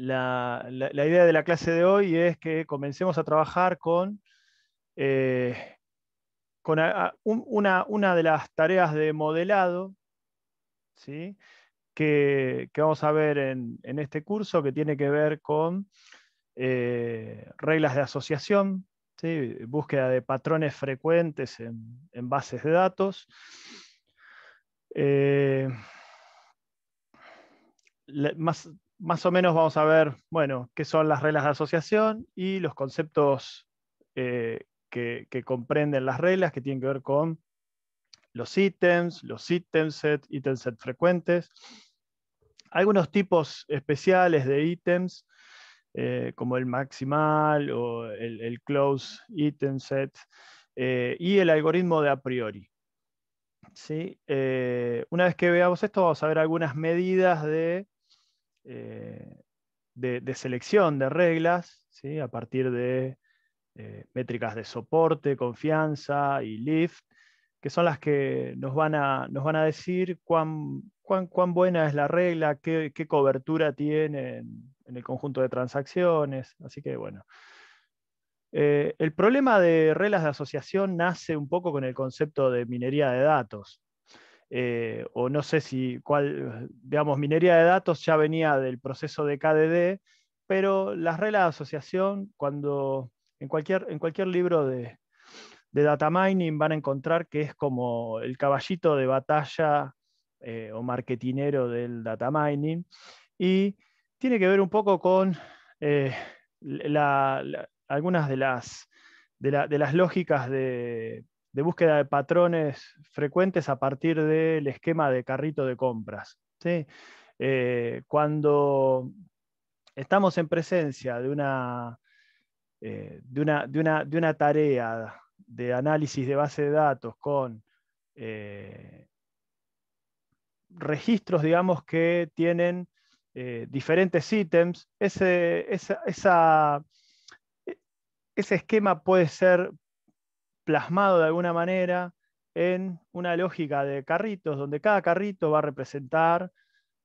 la, idea de la clase de hoy es que comencemos a trabajar con, eh, con una, de las tareas de modelado ¿sí? que, vamos a ver en, este curso, que tiene que ver con eh, reglas de asociación, búsqueda de patrones frecuentes en, bases de datos. Eh, más, más o menos vamos a ver, bueno, qué son las reglas de asociación y los conceptos eh, que, comprenden las reglas, que tienen que ver con los ítems, los ítem set, set frecuentes, algunos tipos especiales de ítems, eh, como el maximal o el, close item set, eh, y el algoritmo de a priori. una vez que veamos esto, vamos a ver algunas medidas de eh, de, selección de reglas, ¿sí? a partir de eh, métricas de soporte, confianza y lift, que son las que nos van a, nos van a decir cuán, cuán, buena es la regla, qué, cobertura tiene en, el conjunto de transacciones. Así que bueno. Eh, el problema de reglas de asociación nace un poco con el concepto de minería de datos. Eh, o no sé si cuál, digamos, minería de datos ya venía del proceso de KDD, pero las reglas de asociación, cuando en cualquier, en cualquier libro de, data mining van a encontrar que es como el caballito de batalla eh, o marketinero del data mining y tiene que ver un poco con eh, algunas de las, de las lógicas de, de búsqueda de patrones frecuentes a partir del esquema de carrito de compras. Eh, cuando estamos en presencia eh, de una, de, una, tarea de análisis de base de datos con eh, registros, digamos, que tienen diferentes ítems, ese, e, ese esquema puede ser, plasmado de alguna manera en una lógica de carritos, donde cada carrito va a representar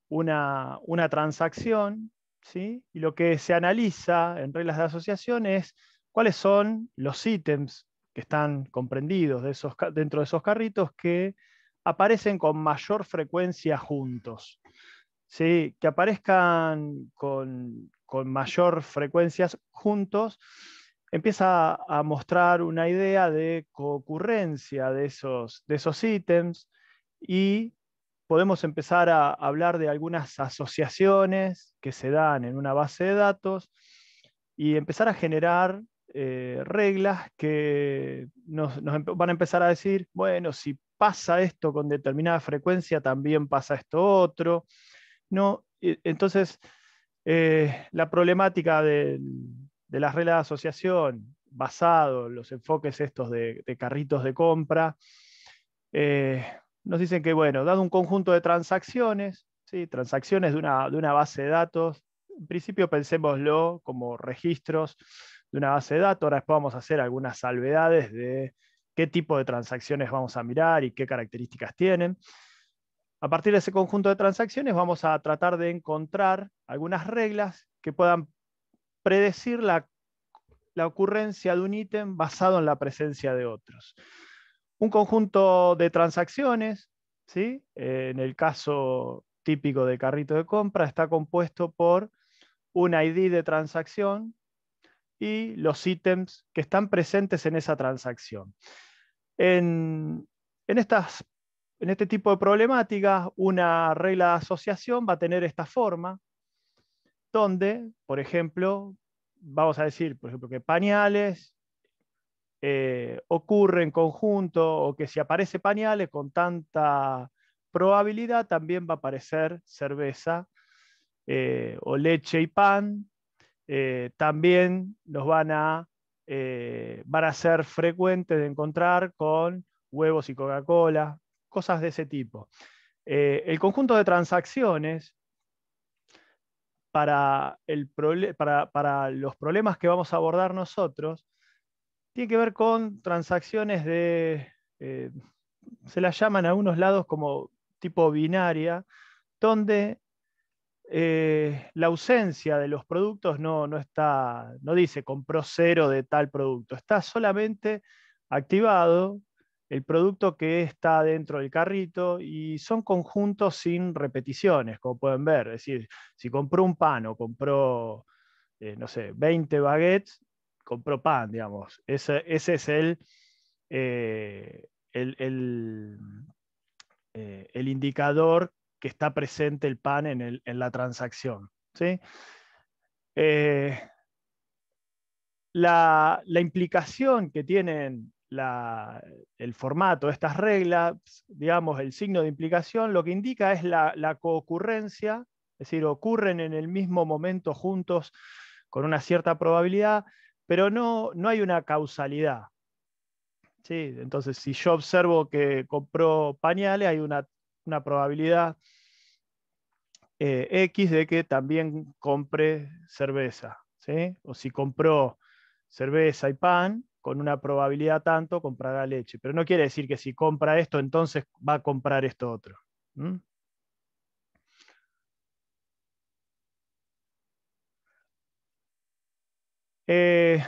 una, transacción, ¿sí? y lo que se analiza en reglas de asociación es cuáles son los ítems que están comprendidos de esos, dentro de esos carritos que aparecen con mayor frecuencia juntos. ¿sí? Que aparezcan con, con mayor frecuencia juntos empieza a mostrar una idea de coocurrencia de esos, de esos ítems y podemos empezar a hablar de algunas asociaciones que se dan en una base de datos y empezar a generar eh, reglas que nos, van a empezar a decir, bueno, si pasa esto con determinada frecuencia, también pasa esto otro. ¿no? Entonces, eh, la problemática del de las reglas de asociación, basado en los enfoques estos de, carritos de compra, eh, nos dicen que, bueno, dado un conjunto de transacciones, ¿sí? transacciones de una, de una base de datos, en principio pensémoslo como registros de una base de datos, ahora después vamos a hacer algunas salvedades de qué tipo de transacciones vamos a mirar y qué características tienen. A partir de ese conjunto de transacciones vamos a tratar de encontrar algunas reglas que puedan predecir la, ocurrencia de un ítem basado en la presencia de otros. Un conjunto de transacciones, ¿sí? Eh, en el caso típico de carrito de compra, está compuesto por un ID de transacción y los ítems que están presentes en esa transacción. En, en este tipo de problemáticas, una regla de asociación va a tener esta forma, donde, por ejemplo, vamos a decir, por ejemplo, que pañales ocurren eh, ocurre en conjunto o que si aparece pañales con tanta probabilidad, también va a aparecer cerveza eh, o leche y pan. Eh, también nos van a, van a ser frecuentes de encontrar con huevos y Coca-Cola, cosas de ese tipo. el conjunto de transacciones para, el para, los problemas que vamos a abordar nosotros tiene que ver con transacciones de, eh, se las llaman a unos lados como tipo binaria, donde eh, la ausencia de los productos no, está, no dice compró cero de tal producto, está solamente activado el producto que está dentro del carrito y son conjuntos sin repeticiones, como pueden ver. Es decir, si compró un pan o compró, eh, no sé, 20 baguettes, compró pan, digamos. Ese, es el, eh, eh, el, indicador que está presente el pan en, la transacción. La, la, implicación que tienen el formato de estas reglas, digamos, el signo de implicación, lo que indica es la, coocurrencia, es decir, ocurren en el mismo momento juntos con una cierta probabilidad, pero no, no hay una causalidad. ¿Sí? Entonces, si yo observo que compró pañales, hay una, probabilidad eh, X de que también compre cerveza. O si compró cerveza y pan, con una probabilidad tanto comprará leche. Pero no quiere decir que si compra esto, entonces va a comprar esto otro. Eh,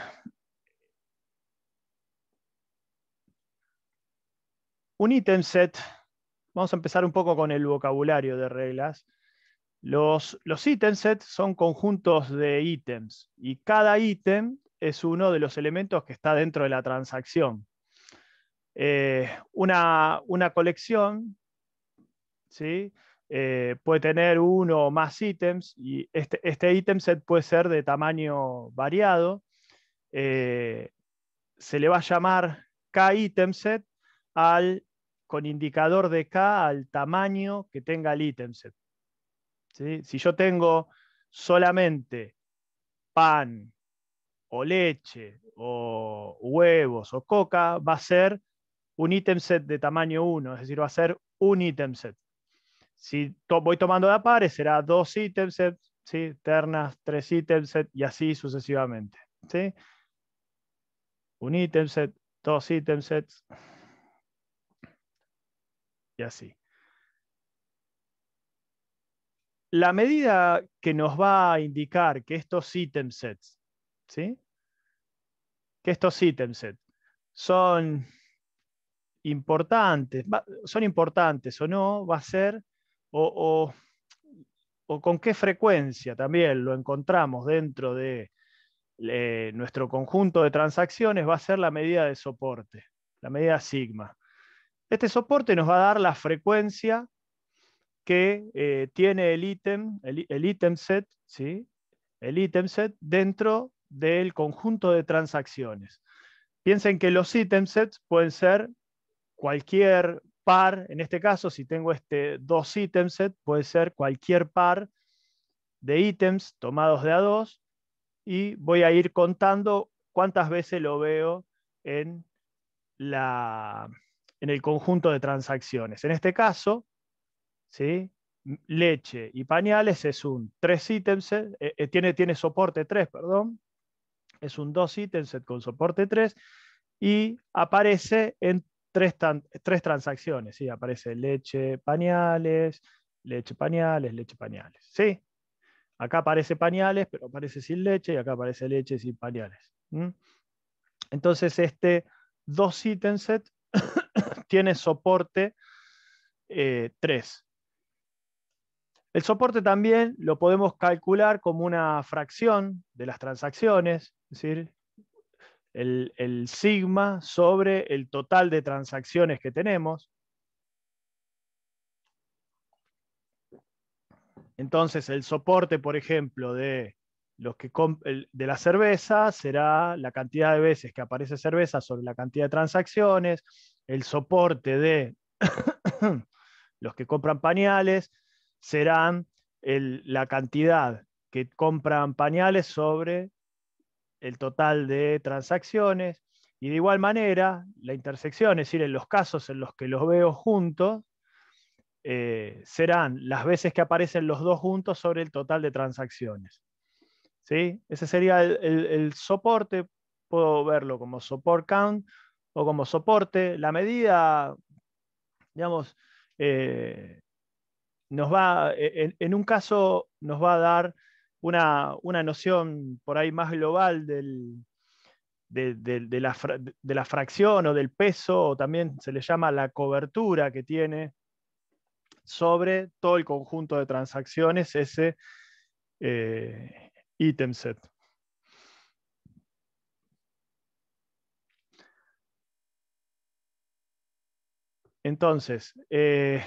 un ítem set, vamos a empezar un poco con el vocabulario de reglas. Los, los ítem sets son conjuntos de ítems y cada ítem es uno de los elementos que está dentro de la transacción. Eh, una, colección ¿sí? Eh, puede tener uno o más ítems y este, este ítem set puede ser de tamaño variado. Eh, se le va a llamar K item set al, con indicador de K al tamaño que tenga el ítem set. Si yo tengo solamente pan, o leche o huevos o coca va a ser un ítem set de tamaño 1, es decir, va a ser un ítem set. Si voy tomando de a será dos ítem sets, si ternas, tres ítem sets, y así sucesivamente. Un ítem set, dos ítem sets y así. La medida que nos va a indicar que estos ítem sets ¿sí? Que estos ítem son importantes, son importantes o no, va a ser, o, con qué frecuencia también lo encontramos dentro de nuestro conjunto de transacciones, va a ser la medida de soporte, la medida sigma. Este soporte nos va a dar la frecuencia que eh, tiene el ítem, el, el ítem set, ¿sí? el ítem set dentro del conjunto de transacciones. Piensen que los item sets pueden ser cualquier par, en este caso, si tengo este dos item set, puede ser cualquier par de ítems tomados de a dos y voy a ir contando cuántas veces lo veo en, la, en el conjunto de transacciones. En este caso, ¿sí? leche y pañales es un tres ítems, eh, eh, tiene, tiene soporte tres perdón, es un dos item set con soporte 3 y aparece en tres, transacciones. ¿sí? Aparece leche, pañales, leche, pañales, leche, pañales. ¿sí? Acá aparece pañales, pero aparece sin leche y acá aparece leche sin pañales. Entonces este 2 item set tiene soporte 3. Eh, el soporte también lo podemos calcular como una fracción de las transacciones. Es decir, el, sigma sobre el total de transacciones que tenemos. Entonces, el soporte, por ejemplo, de, los que de la cerveza será la cantidad de veces que aparece cerveza sobre la cantidad de transacciones, el soporte de los que compran pañales serán la cantidad que compran pañales sobre el total de transacciones y de igual manera la intersección, es decir, en los casos en los que los veo juntos, eh, serán las veces que aparecen los dos juntos sobre el total de transacciones. ¿Sí? Ese sería el, soporte, puedo verlo como support count o como soporte. La medida, digamos, eh, nos va, e, en, un caso nos va a dar una, noción por ahí más global de, la fracción o del peso, o también se le llama la cobertura que tiene sobre todo el conjunto de transacciones ese item eh, set. Entonces, eh,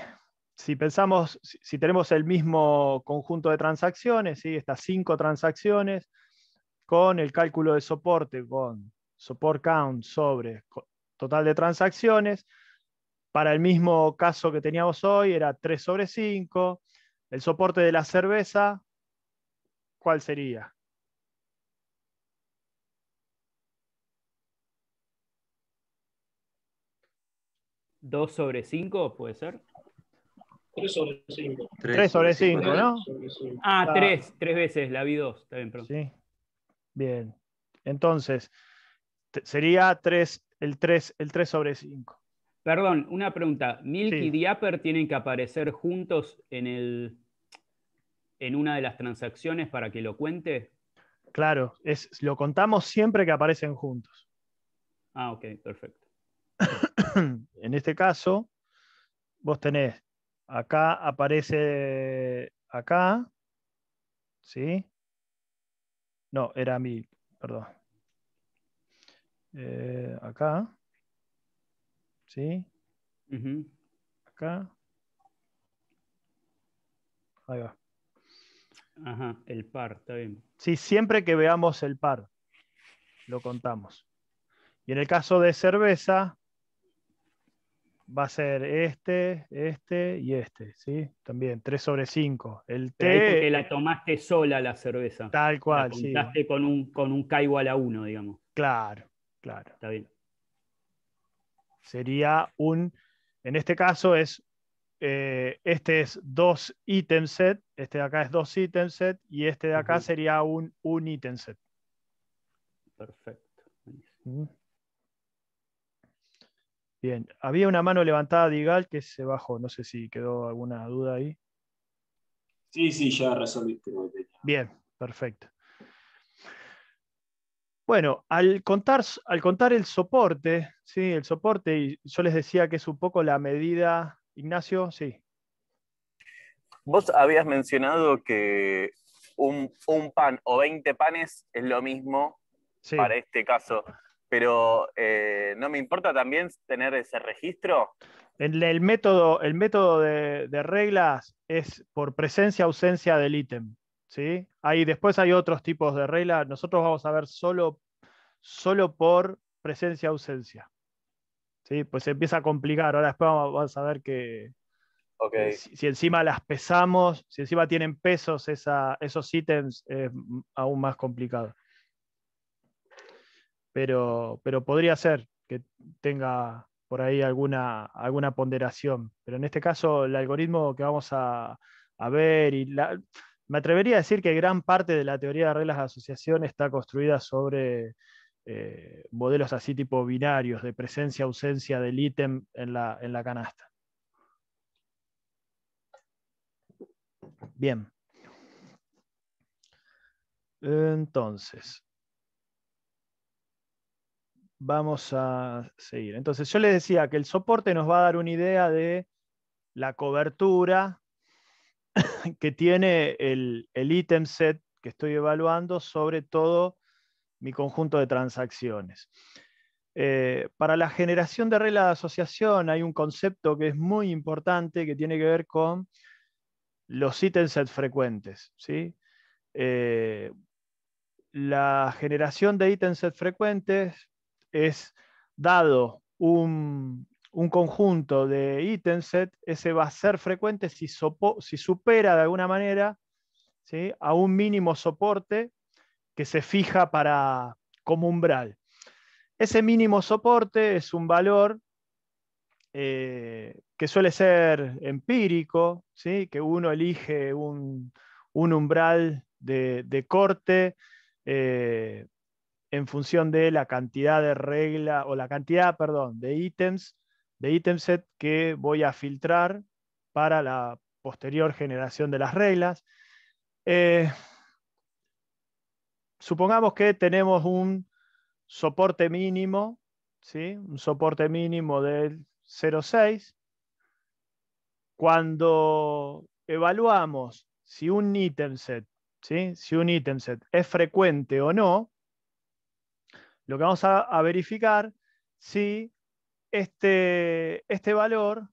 si pensamos, si, tenemos el mismo conjunto de transacciones, estas cinco transacciones, con el cálculo de soporte, con support count sobre total de transacciones, para el mismo caso que teníamos hoy era 3 sobre 5, el soporte de la cerveza, ¿cuál sería? ¿2 sobre 5 puede ser? 3 sobre 5. 3 sobre 5, ¿no? Ah, 3, ah. 3 veces, la vi 2, está bien, Sí. Bien. Entonces, sería 3, el 3, el 3 sobre 5. Perdón, una pregunta. ¿Milk y Diaper tienen que aparecer juntos en, el, en una de las transacciones para que lo cuente? Claro, es, lo contamos siempre que aparecen juntos. Ah, ok, perfecto. en este caso, vos tenés acá aparece acá, ¿sí? No, era mi, perdón. Eh, acá, ¿sí? Acá. Ahí va. Ajá, el par, está bien. Sí, siempre que veamos el par, lo contamos. Y en el caso de cerveza, va a ser este, este y este, ¿sí? También 3 sobre 5. El té... porque la tomaste sola la cerveza. Tal cual, la sí. con un, con un K igual a 1, digamos. Claro, claro. Está bien. Sería un, en este caso es, eh, este es 2 ítem set, este de acá es dos ítem set y este de acá sería un, un ítem set. Perfecto. Bien, había una mano levantada de Igal que se bajó, no sé si quedó alguna duda ahí. Sí, sí, ya resolviste. Bien, perfecto. Bueno, al contar, al contar el soporte, sí, el soporte, y yo les decía que es un poco la medida, Ignacio, sí. Vos habías mencionado que un, pan o 20 panes es lo mismo para este caso pero eh, no me importa también tener ese registro. El, método, el método de, reglas es por presencia ausencia del ítem. ¿sí? Ahí, después hay otros tipos de reglas. Nosotros vamos a ver solo, solo por presencia ausencia. ¿sí? Pues se empieza a complicar. Ahora después vamos, a ver que si, encima las pesamos, si encima tienen pesos esos ítems, es aún más complicado pero, podría ser que tenga por ahí alguna, ponderación. Pero en este caso, el algoritmo que vamos a, ver, y me atrevería a decir que gran parte de la teoría de reglas de asociación está construida sobre eh, modelos así tipo binarios, de presencia-ausencia del ítem en la canasta. Bien. Entonces, vamos a seguir. Entonces, yo les decía que el soporte nos va a dar una idea de la cobertura que tiene el ítem set que estoy evaluando sobre todo mi conjunto de transacciones. Eh, para la generación de regla de asociación hay un concepto que es muy importante que tiene que ver con los item sets frecuentes. ¿sí? Eh, la generación de item sets frecuentes es dado un, conjunto de ítemset, ese va a ser frecuente si, si supera de alguna manera a un mínimo soporte que se fija para, como umbral. Ese mínimo soporte es un valor eh, que suele ser empírico, ¿sí? que uno elige un, umbral de, corte eh, en función de la cantidad de regla o la cantidad, perdón, de ítems, de ítem set que voy a filtrar para la posterior generación de las reglas. Eh, supongamos que tenemos un soporte mínimo, ¿sí? un soporte mínimo del 0.6. Cuando evaluamos si un ítem set, ¿sí? si un ítem set es frecuente o no, lo que vamos a, verificar si este, este valor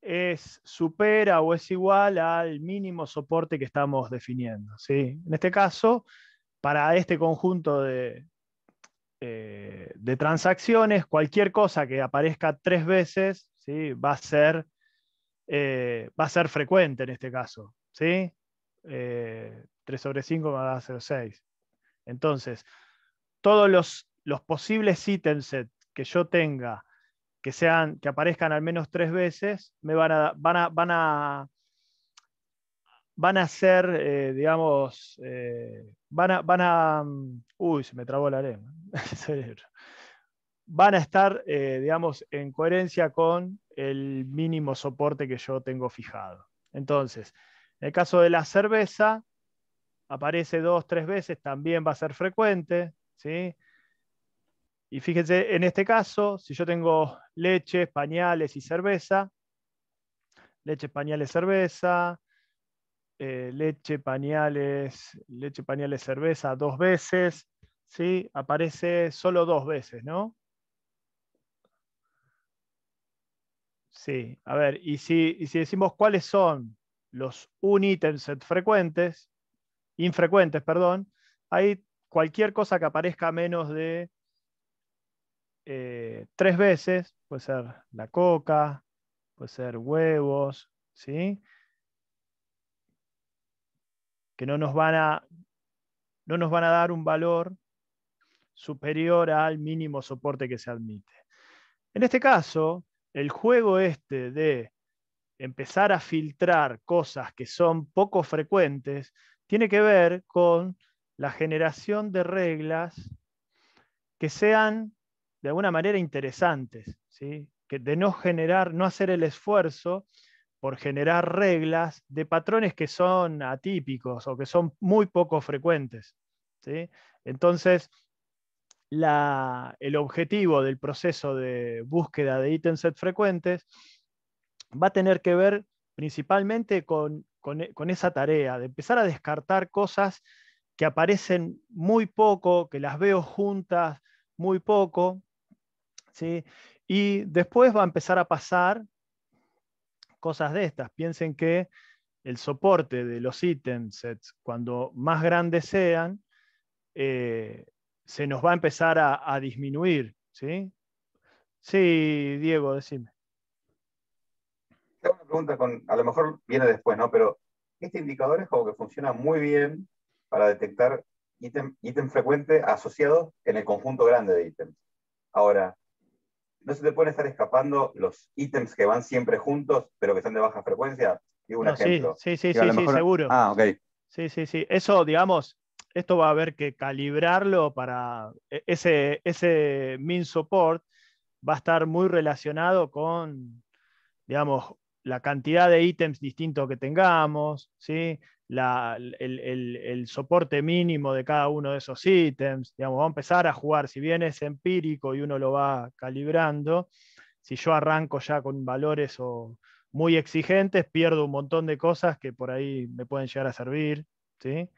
es, supera o es igual al mínimo soporte que estamos definiendo. ¿sí? En este caso, para este conjunto de, eh, de transacciones, cualquier cosa que aparezca tres veces ¿sí? va, a ser, eh, va a ser frecuente en este caso. ¿sí? 3 eh, sobre 5 va a ser 6. Entonces, todos los, posibles ítems que yo tenga, que, sean, que aparezcan al menos tres veces, me van a, van a, van a, ser, digamos, van, a, eh, eh, mm, uy, se me trabó la lema Van a estar, eh, digamos, en coherencia con el mínimo soporte que yo tengo fijado. Entonces, en el caso de la cerveza, aparece dos, tres veces, también va a ser frecuente. ¿sí? Y fíjense, en este caso, si yo tengo leche, pañales y cerveza, leche, pañales, cerveza, eh, leche, pañales, leche, pañales, cerveza dos veces, ¿sí? Aparece solo dos veces, ¿no? Sí, a ver, y si, y si decimos cuáles son los unítems frecuentes, infrecuentes, perdón, ahí cualquier cosa que aparezca menos de eh, tres veces, puede ser la coca, puede ser huevos, ¿sí? Que no nos van a, no nos van a dar un valor superior al mínimo soporte que se admite. En este caso, el juego este de empezar a filtrar cosas que son poco frecuentes tiene que ver con la generación de reglas que sean de alguna manera interesantes, ¿sí? que de no generar, no hacer el esfuerzo por generar reglas de patrones que son atípicos o que son muy poco frecuentes. Entonces, el objetivo del proceso de búsqueda de ítems frecuentes va a tener que ver principalmente con esa tarea de empezar a descartar cosas que aparecen muy poco, que las veo juntas muy poco, ¿sí? y después va a empezar a pasar cosas de estas. Piensen que el soporte de los ítems, sets, cuando más grandes sean, eh, se nos va a empezar a, disminuir. ¿sí? sí, Diego, decime. Tengo una pregunta, con, a lo mejor viene después, ¿no? Pero este indicador es como que funciona muy bien para detectar ítem, ítem frecuente asociado en el conjunto grande de ítems. Ahora, no se te pueden estar escapando los ítems que van siempre juntos, pero que están de baja frecuencia. Sí, sí, sí, sí, seguro. Ah, ok. Sí, sí, sí. Eso, digamos, esto va a haber que calibrarlo para e-, ese, ese min support va a estar muy relacionado con, digamos, la cantidad de ítems distintos que tengamos, ¿sí? el, soporte mínimo de cada uno de esos ítems. Digamos, va a empezar a jugar, si bien es empírico y uno lo va calibrando, si yo arranco ya con valores muy exigentes, pierdo un montón de cosas que por ahí me pueden llegar a servir. ¿sí?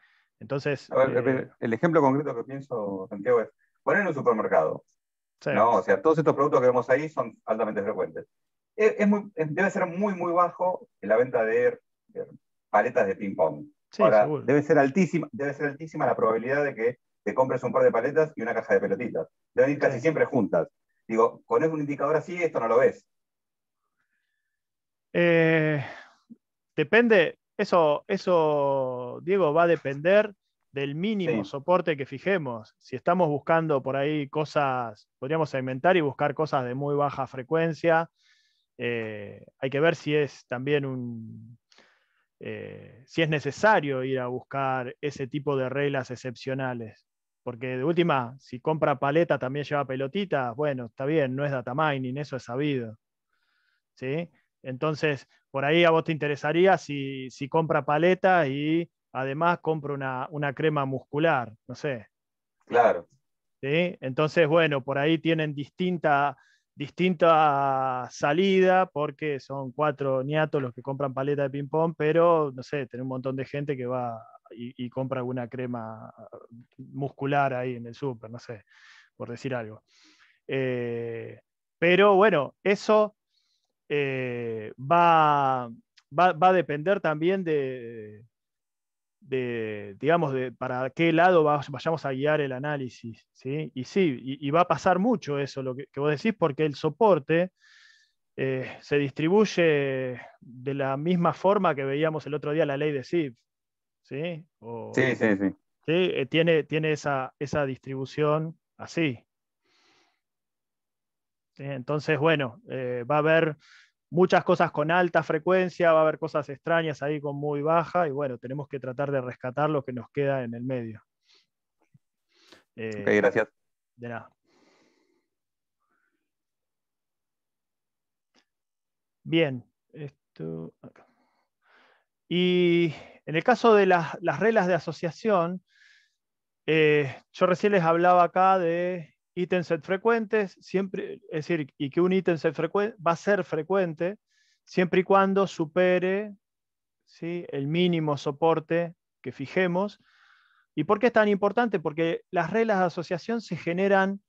Entonces, eh, el ejemplo concreto que pienso, Santiago, es poner en un supermercado. No, o sea, todos estos productos que vemos ahí son altamente frecuentes. E, debe ser muy, muy bajo la venta de, de paletas de ping-pong. debe ser, altísima, debe ser altísima la probabilidad de que te compres un par de paletas y una caja de pelotitas. Deben ir casi siempre juntas. Digo, con un indicador así, esto no lo ves. Eh, depende, eso, eso, Diego, va a depender del mínimo soporte que fijemos. Si estamos buscando por ahí cosas, podríamos segmentar y buscar cosas de muy baja frecuencia. Eh, hay que ver si es también un, eh, si es necesario ir a buscar ese tipo de reglas excepcionales. Porque de última, si compra paleta también lleva pelotitas, bueno, está bien, no es data mining, eso es sabido. ¿Sí? Entonces, por ahí a vos te interesaría si, si compra paleta y además compra una, una, crema muscular, no sé. Claro. ¿Sí? Entonces, bueno, por ahí tienen distinta, distinta salida, porque son cuatro niatos los que compran paleta de ping-pong, pero no sé, tiene un montón de gente que va y, compra alguna crema eh, muscular ahí en el súper, no sé, por decir algo. Eh, pero bueno, eso eh, va, va, a depender también de, digamos, de para qué lado vayamos a guiar el análisis. ¿sí? Y sí, y, va a pasar mucho eso, lo que, vos decís, porque el soporte eh, se distribuye de la misma forma que veíamos el otro día la ley de SIV ¿sí? sí, sí, sí. Eh, tiene tiene esa, esa distribución así. Entonces, bueno, eh, va a haber muchas cosas con alta frecuencia, va a haber cosas extrañas ahí con muy baja y bueno, tenemos que tratar de rescatar lo que nos queda en el medio. ok, eh, gracias. De nada. Bien, Y en el caso de las, reglas de asociación, eh, yo recién les hablaba acá de ítem set frecuentes, siempre, es decir, y que un ítem set frecuente va a ser frecuente siempre y cuando supere el mínimo soporte que fijemos. ¿Y por qué es tan importante? Porque las reglas de asociación se generan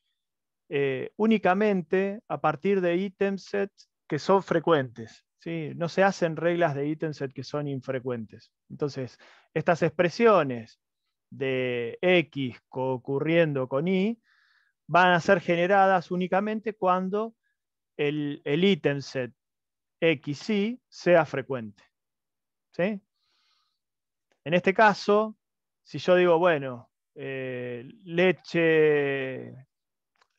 eh, únicamente a partir de ítems sets que son frecuentes. ¿sí? No se hacen reglas de ítems set que son infrecuentes. Entonces, estas expresiones de X ocurriendo con Y van a ser generadas únicamente cuando el, el ítem set XY sea frecuente. En este caso, si yo digo, bueno, eh, leche,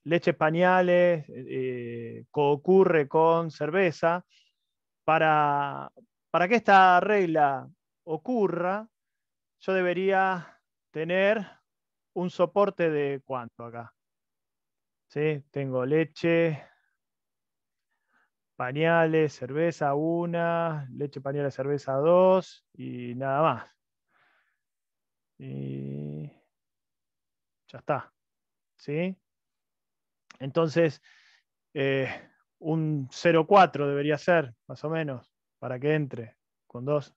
leche pañales eh, coocurre con cerveza, para, para que esta regla ocurra, yo debería tener un soporte de cuánto acá? Tengo leche, pañales, cerveza una, leche, pañales, cerveza dos y nada más. Y ya está. ¿Sí? Entonces, eh, un 0,4 debería ser, más o menos, para que entre con dos.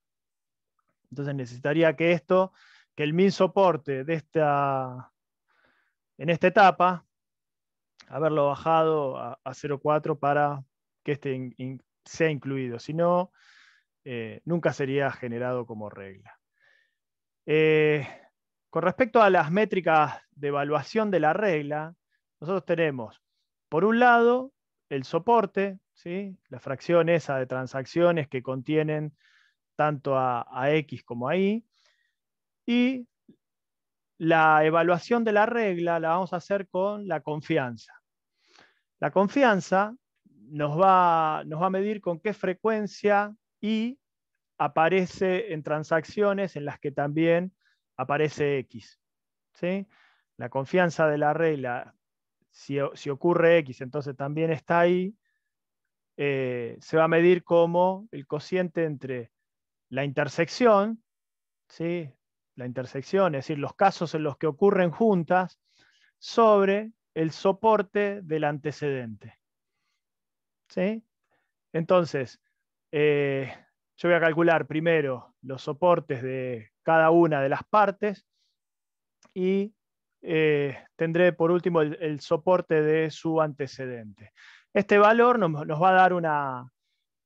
Entonces necesitaría que esto, que el min soporte de esta, en esta etapa, haberlo bajado a, 0.4 para que este sea incluido. Si no, eh, nunca sería generado como regla. Eh, con respecto a las métricas de evaluación de la regla, nosotros tenemos, por un lado, el soporte, ¿sí? la fracción esa de transacciones que contienen tanto a X como a Y, y la evaluación de la regla la vamos a hacer con la confianza. La confianza nos va, nos va a medir con qué frecuencia y aparece en transacciones en las que también aparece X. ¿sí? La confianza de la regla, si, ocurre X, entonces también está ahí, eh, se va a medir como el cociente entre la intersección, ¿sí? la intersección, es decir, los casos en los que ocurren juntas, sobre el soporte del antecedente. ¿Sí? Entonces, eh, yo voy a calcular primero los soportes de cada una de las partes y eh, tendré por último el, soporte de su antecedente. Este valor nos, va a dar una,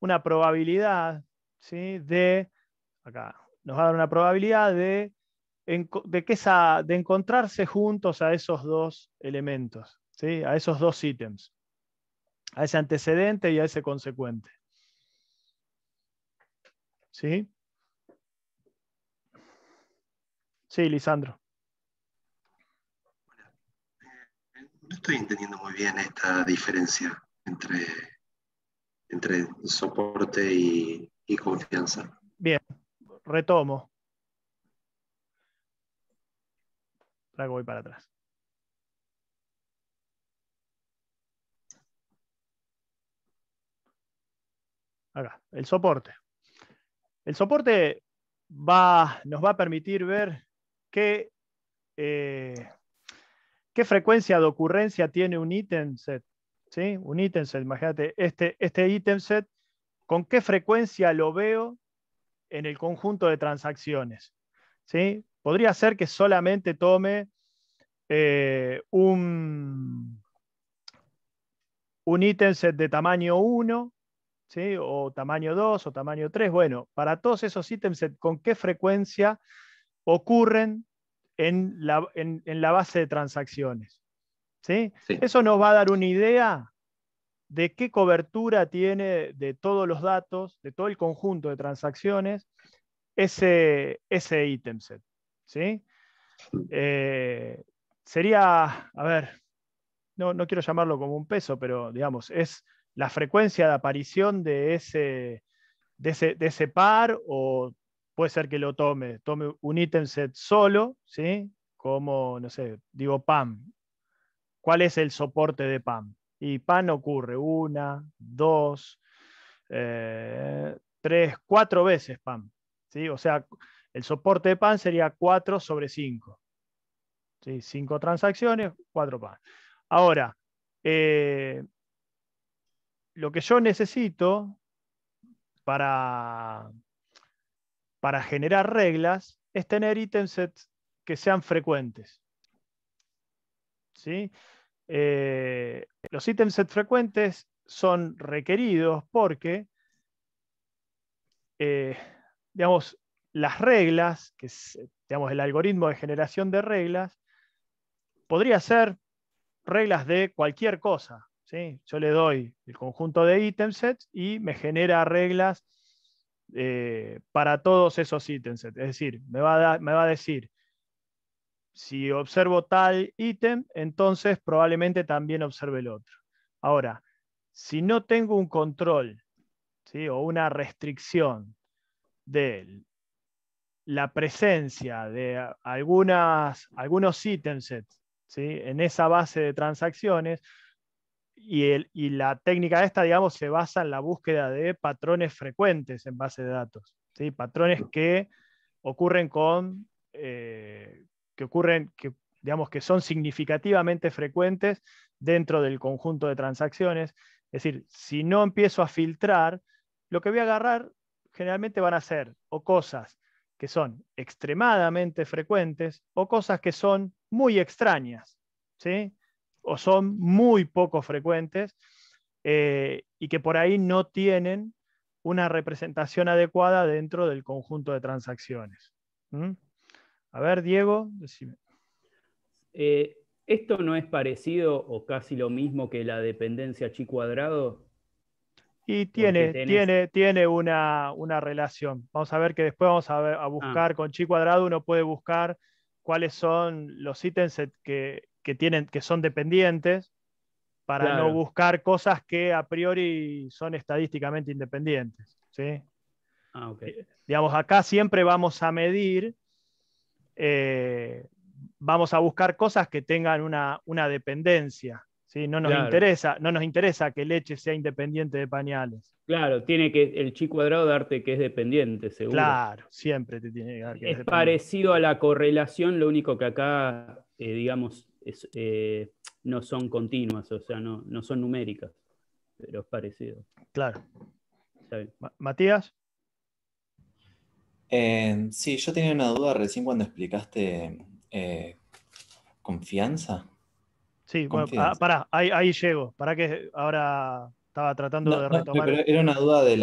una probabilidad de, acá, nos va a dar una probabilidad de de, que de encontrarse juntos a esos dos elementos, a esos dos ítems, a ese antecedente y a ese consecuente. ¿Sí? Sí, Lisandro. Eh, eh, no estoy entendiendo muy bien esta diferencia entre, entre soporte y confianza. Bien, retomo. voy para atrás. Acá, el soporte. El soporte va, nos va a permitir ver qué, eh, qué frecuencia de ocurrencia tiene un ítem set. ¿sí? Un ítem set, imagínate, este, este ítem set, con qué frecuencia lo veo en el conjunto de transacciones. ¿sí? Podría ser que solamente tome eh, un, un ítem set de tamaño 1, o tamaño 2, o tamaño 3. Bueno, para todos esos ítems ¿con qué frecuencia ocurren en la, base de transacciones? ¿Sí? Eso nos va a dar una idea de qué cobertura tiene de todos los datos, de todo el conjunto de transacciones, ese, ese ítem set. ¿sí? Eh, sería, a ver, no, no, quiero llamarlo como un peso, pero digamos, es la frecuencia de aparición de ese, de ese, par o puede ser que lo tome, tome un ítem set solo, ¿sí? Como, no sé, digo PAM. ¿Cuál es el soporte de PAM? Y PAM ocurre una, dos, eh, tres, cuatro veces PAM. ¿sí? O sea, el soporte de PAN sería 4 sobre 5. 5 transacciones, 4 PAN. Ahora, eh, lo que yo necesito para, para generar reglas es tener ítems sets que sean frecuentes. Eh, los ítems sets frecuentes son requeridos porque, eh, digamos, las reglas, que es el algoritmo de generación de reglas, podría ser reglas de cualquier cosa. ¿sí? Yo le doy el conjunto de ítem sets y me genera reglas eh, para todos esos ítemsets. Es decir, me va, a me va a decir, si observo tal ítem, entonces probablemente también observe el otro. Ahora, si no tengo un control ¿sí? o una restricción de la presencia de algunas, algunos item en esa base de transacciones y, el, la técnica esta, digamos, se basa en la búsqueda de patrones frecuentes en base de datos, ¿sí? patrones que ocurren con, eh, que ocurren, que, digamos, que son significativamente frecuentes dentro del conjunto de transacciones. Es decir, si no empiezo a filtrar, lo que voy a agarrar generalmente van a ser o cosas que son extremadamente frecuentes o cosas que son muy extrañas, ¿sí? o son muy poco frecuentes eh, y que por ahí no tienen una representación adecuada dentro del conjunto de transacciones. A ver, Diego, decime. Eh, ¿Esto no es parecido o casi lo mismo que la dependencia chi cuadrado? Y tiene, tiene, tiene una, relación. Vamos a ver que después vamos a, ah. buscar con chi cuadrado, uno puede buscar cuáles son los ítems que, que tienen, que son dependientes para no buscar cosas que a priori son estadísticamente independientes. ¿sí? Ah, eh, Digamos, acá siempre vamos a medir, eh, vamos a buscar cosas que tengan una, una dependencia. ¿sí? No, nos interesa, no nos interesa que leche sea independiente de pañales. Claro, tiene que el chi cuadrado darte que es dependiente, seguro. Claro, siempre te tiene que dar que es, parecido a la correlación, lo único que acá, eh, digamos, eh, no son continuas, o sea, no, no son numéricas, pero es parecido. Claro. Matías. Eh, sí, yo tenía una duda recién cuando explicaste confianza. Sí, bueno, ah, pará, ahí, llego. Pará que ahora estaba tratando de retomar. pero era una duda de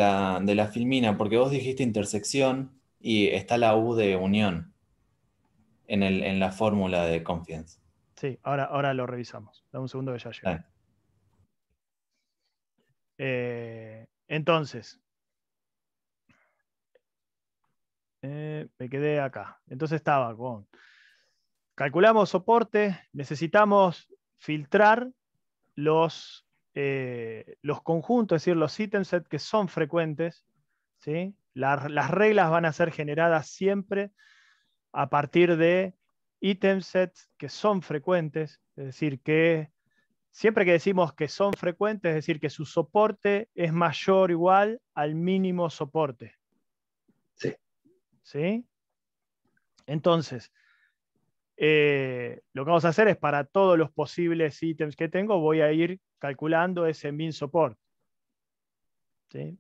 la, filmina, porque vos dijiste intersección y está la U de unión en, la fórmula de confianza. Sí, ahora, ahora lo revisamos. Dame un segundo que ya llego. Eh, entonces, eh, me quedé acá. Entonces estaba con, calculamos soporte, necesitamos filtrar los, eh, los conjuntos, es decir, los item que son frecuentes. ¿sí? las reglas van a ser generadas siempre a partir de ítem sets que son frecuentes, es decir, que siempre que decimos que son frecuentes, es decir, que su soporte es mayor o igual al mínimo soporte. Sí. ¿Sí? Entonces, eh, lo que vamos a hacer es para todos los posibles ítems que tengo, voy a ir calculando ese min support.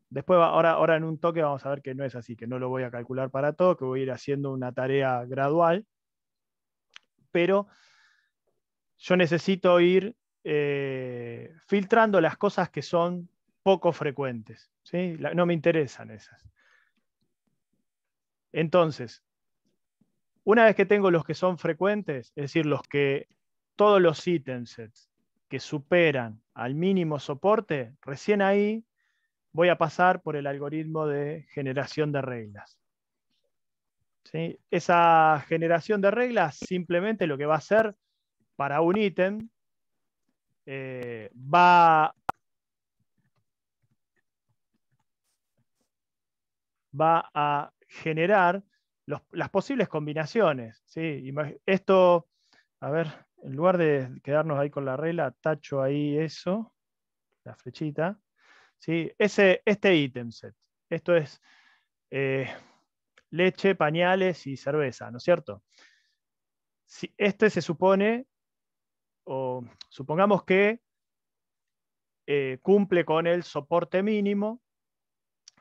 Después, ahora, en un toque vamos a ver que no es así, que no lo voy a calcular para todo, que voy a ir haciendo una tarea gradual. Pero yo necesito ir eh, filtrando las cosas que son poco frecuentes. no me interesan esas. Entonces, una vez que tengo los que son frecuentes, es decir, los que todos los ítems que superan al mínimo soporte, recién ahí voy a pasar por el algoritmo de generación de reglas. Esa generación de reglas simplemente lo que va a hacer para un ítem eh, va, va a generar las posibles combinaciones. ¿sí? Esto, a ver, en lugar de quedarnos ahí con la regla, tacho ahí eso, la flechita. ¿sí? Ese, este ítem set. Esto es eh, leche, pañales y cerveza, ¿no es cierto? Si este se supone, o supongamos que eh, cumple con el soporte mínimo,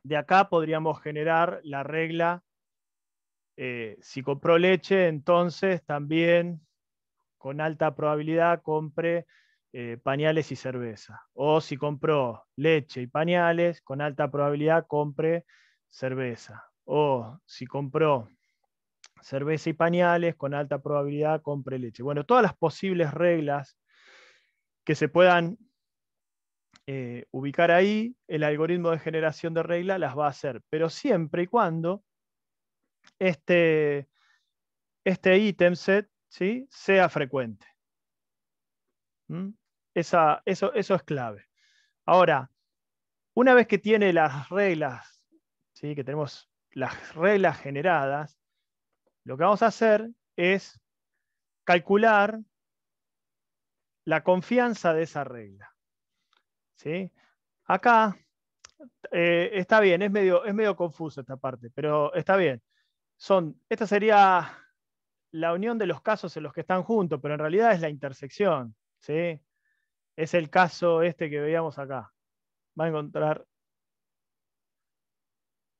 de acá podríamos generar la regla eh, si compró leche, entonces también con alta probabilidad compre eh, pañales y cerveza. O si compró leche y pañales, con alta probabilidad compre cerveza. O si compró cerveza y pañales, con alta probabilidad compre leche. Bueno, todas las posibles reglas que se puedan eh, ubicar ahí, el algoritmo de generación de reglas las va a hacer, pero siempre y cuando este, este item set ¿sí? sea frecuente. ¿Mm? Esa, eso, eso es clave. Ahora, una vez que tiene las reglas, ¿sí? que tenemos las reglas generadas, lo que vamos a hacer es calcular la confianza de esa regla. ¿Sí? Acá eh, está bien, es medio, es medio confuso esta parte, pero está bien esta sería la unión de los casos en los que están juntos, pero en realidad es la intersección, ¿sí? Es el caso este que veíamos acá. Va a encontrar...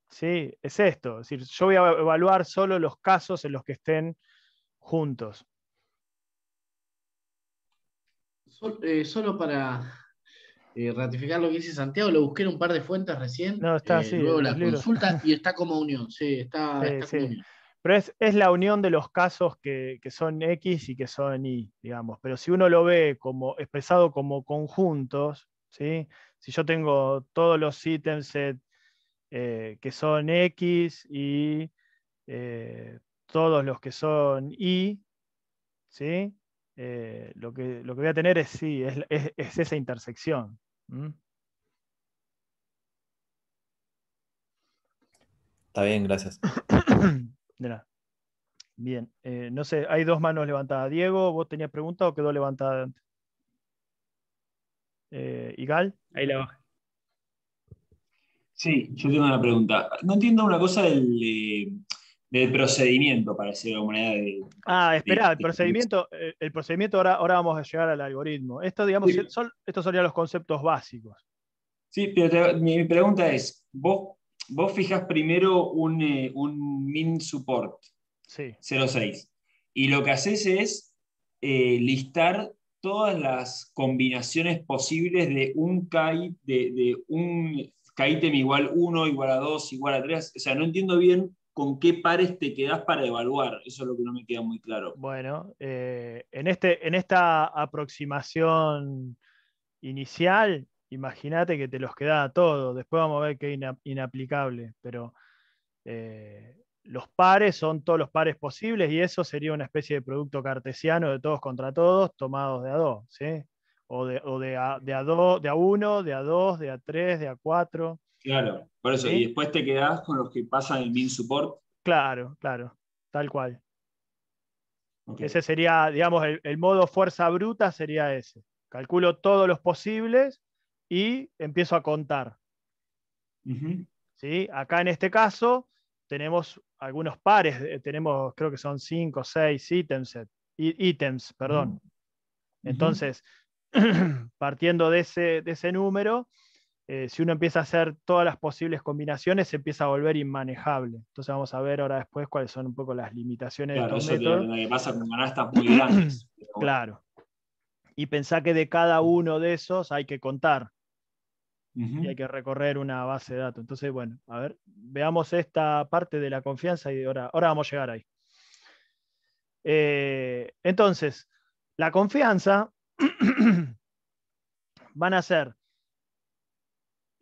Sí, es esto. Es decir, yo voy a evaluar solo los casos en los que estén juntos. Eh, solo para eh, ratificar lo que dice Santiago, lo busqué en un par de fuentes recién. No, está eh, luego la consulta y está como unión, sí, está, Pero es, la unión de los casos que, son X y que son Y, digamos. Pero si uno lo ve como expresado como conjuntos, ¿sí? si yo tengo todos los ítems set, eh, que son X y todos los que son Y, lo, que, lo que voy a tener es sí, es, es esa intersección. Mm. Está bien, gracias. Bien, eh, no sé, hay dos manos levantadas. Diego, ¿vos tenías pregunta o quedó levantada antes? ¿Igal? Eh, Ahí la baja. Sí, yo tengo una pregunta. No entiendo una cosa del, eh, del procedimiento para hacer la manera de. Ah, espera el procedimiento, eh, el procedimiento ahora, ahora vamos a llegar al algoritmo. Esto, digamos, son, estos serían los conceptos básicos. Sí, pero mi pregunta es: vos, vos fijas primero eh, un, min support 06 y lo que haces es eh, listar todas las combinaciones posibles de un kite, de, de un kite igual 1, igual a 2, igual a 3. O sea, no entiendo bien con qué pares te quedas para evaluar. Eso es lo que no me queda muy claro. Bueno, eh, en, este, en esta aproximación inicial, imagínate que te los queda a todos. Después vamos a ver qué es inaplicable, pero eh, los pares son todos los pares posibles y eso sería una especie de producto cartesiano de todos contra todos tomados de a dos, O de, a, de a uno, de a dos, de a tres, de a cuatro. Claro, por eso. Y después te quedas con los que pasan el min support. Claro, claro, tal cual. Ese sería, digamos, el, modo fuerza bruta sería ese. Calculo todos los posibles y empiezo a contar. ¿Sí? Acá en este caso tenemos algunos pares, eh, tenemos creo que son cinco, o 6 ítems, ítems perdón. Entonces, partiendo de de ese número, eh, si uno empieza a hacer todas las posibles combinaciones, se empieza a volver inmanejable. Entonces vamos a ver ahora después cuáles son un poco las limitaciones claro, de la métodos. Claro. Y pensar que de cada uno de esos hay que contar. Y hay que recorrer una base de datos. Entonces, bueno, a ver, veamos esta parte de la confianza y ahora, ahora vamos a llegar ahí. Eh, entonces, la confianza van a ser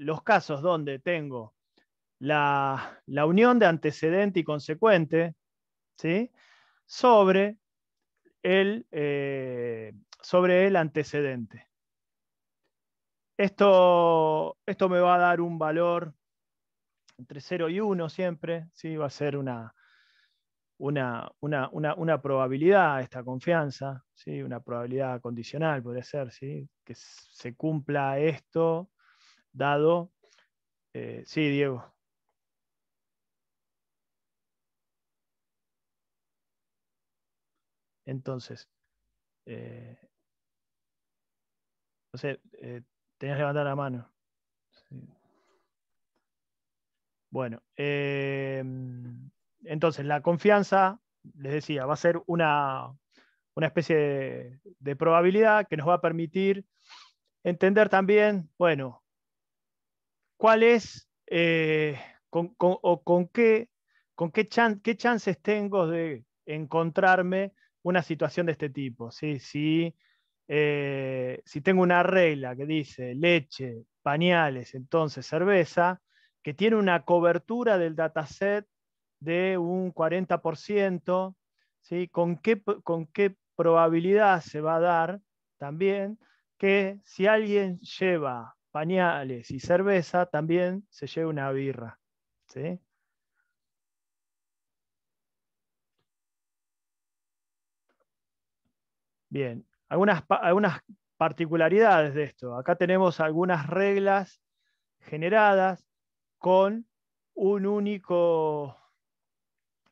los casos donde tengo la, unión de antecedente y consecuente ¿sí? sobre, el, eh, sobre el antecedente. Esto, esto me va a dar un valor entre 0 y 1 siempre, ¿sí? va a ser una, una, probabilidad esta confianza, ¿sí? una probabilidad condicional, puede ser, ¿sí? que se cumpla esto dado. Eh, sí, Diego. Entonces, eh, no sé, eh, tenías que levantar la mano. Bueno, entonces la confianza, les decía, va a ser una, una especie de, probabilidad que nos va a permitir entender también, bueno, cuál es eh, con, o con qué, con qué, qué chances tengo de encontrarme una situación de este tipo. Si, eh, si tengo una regla que dice leche, pañales, entonces cerveza, que tiene una cobertura del dataset de un 40%, ¿sí? ¿Con, ¿con qué probabilidad se va a dar también que si alguien lleva pañales y cerveza, también se lleva una birra. Bien, algunas, particularidades de esto. Acá tenemos algunas reglas generadas con un único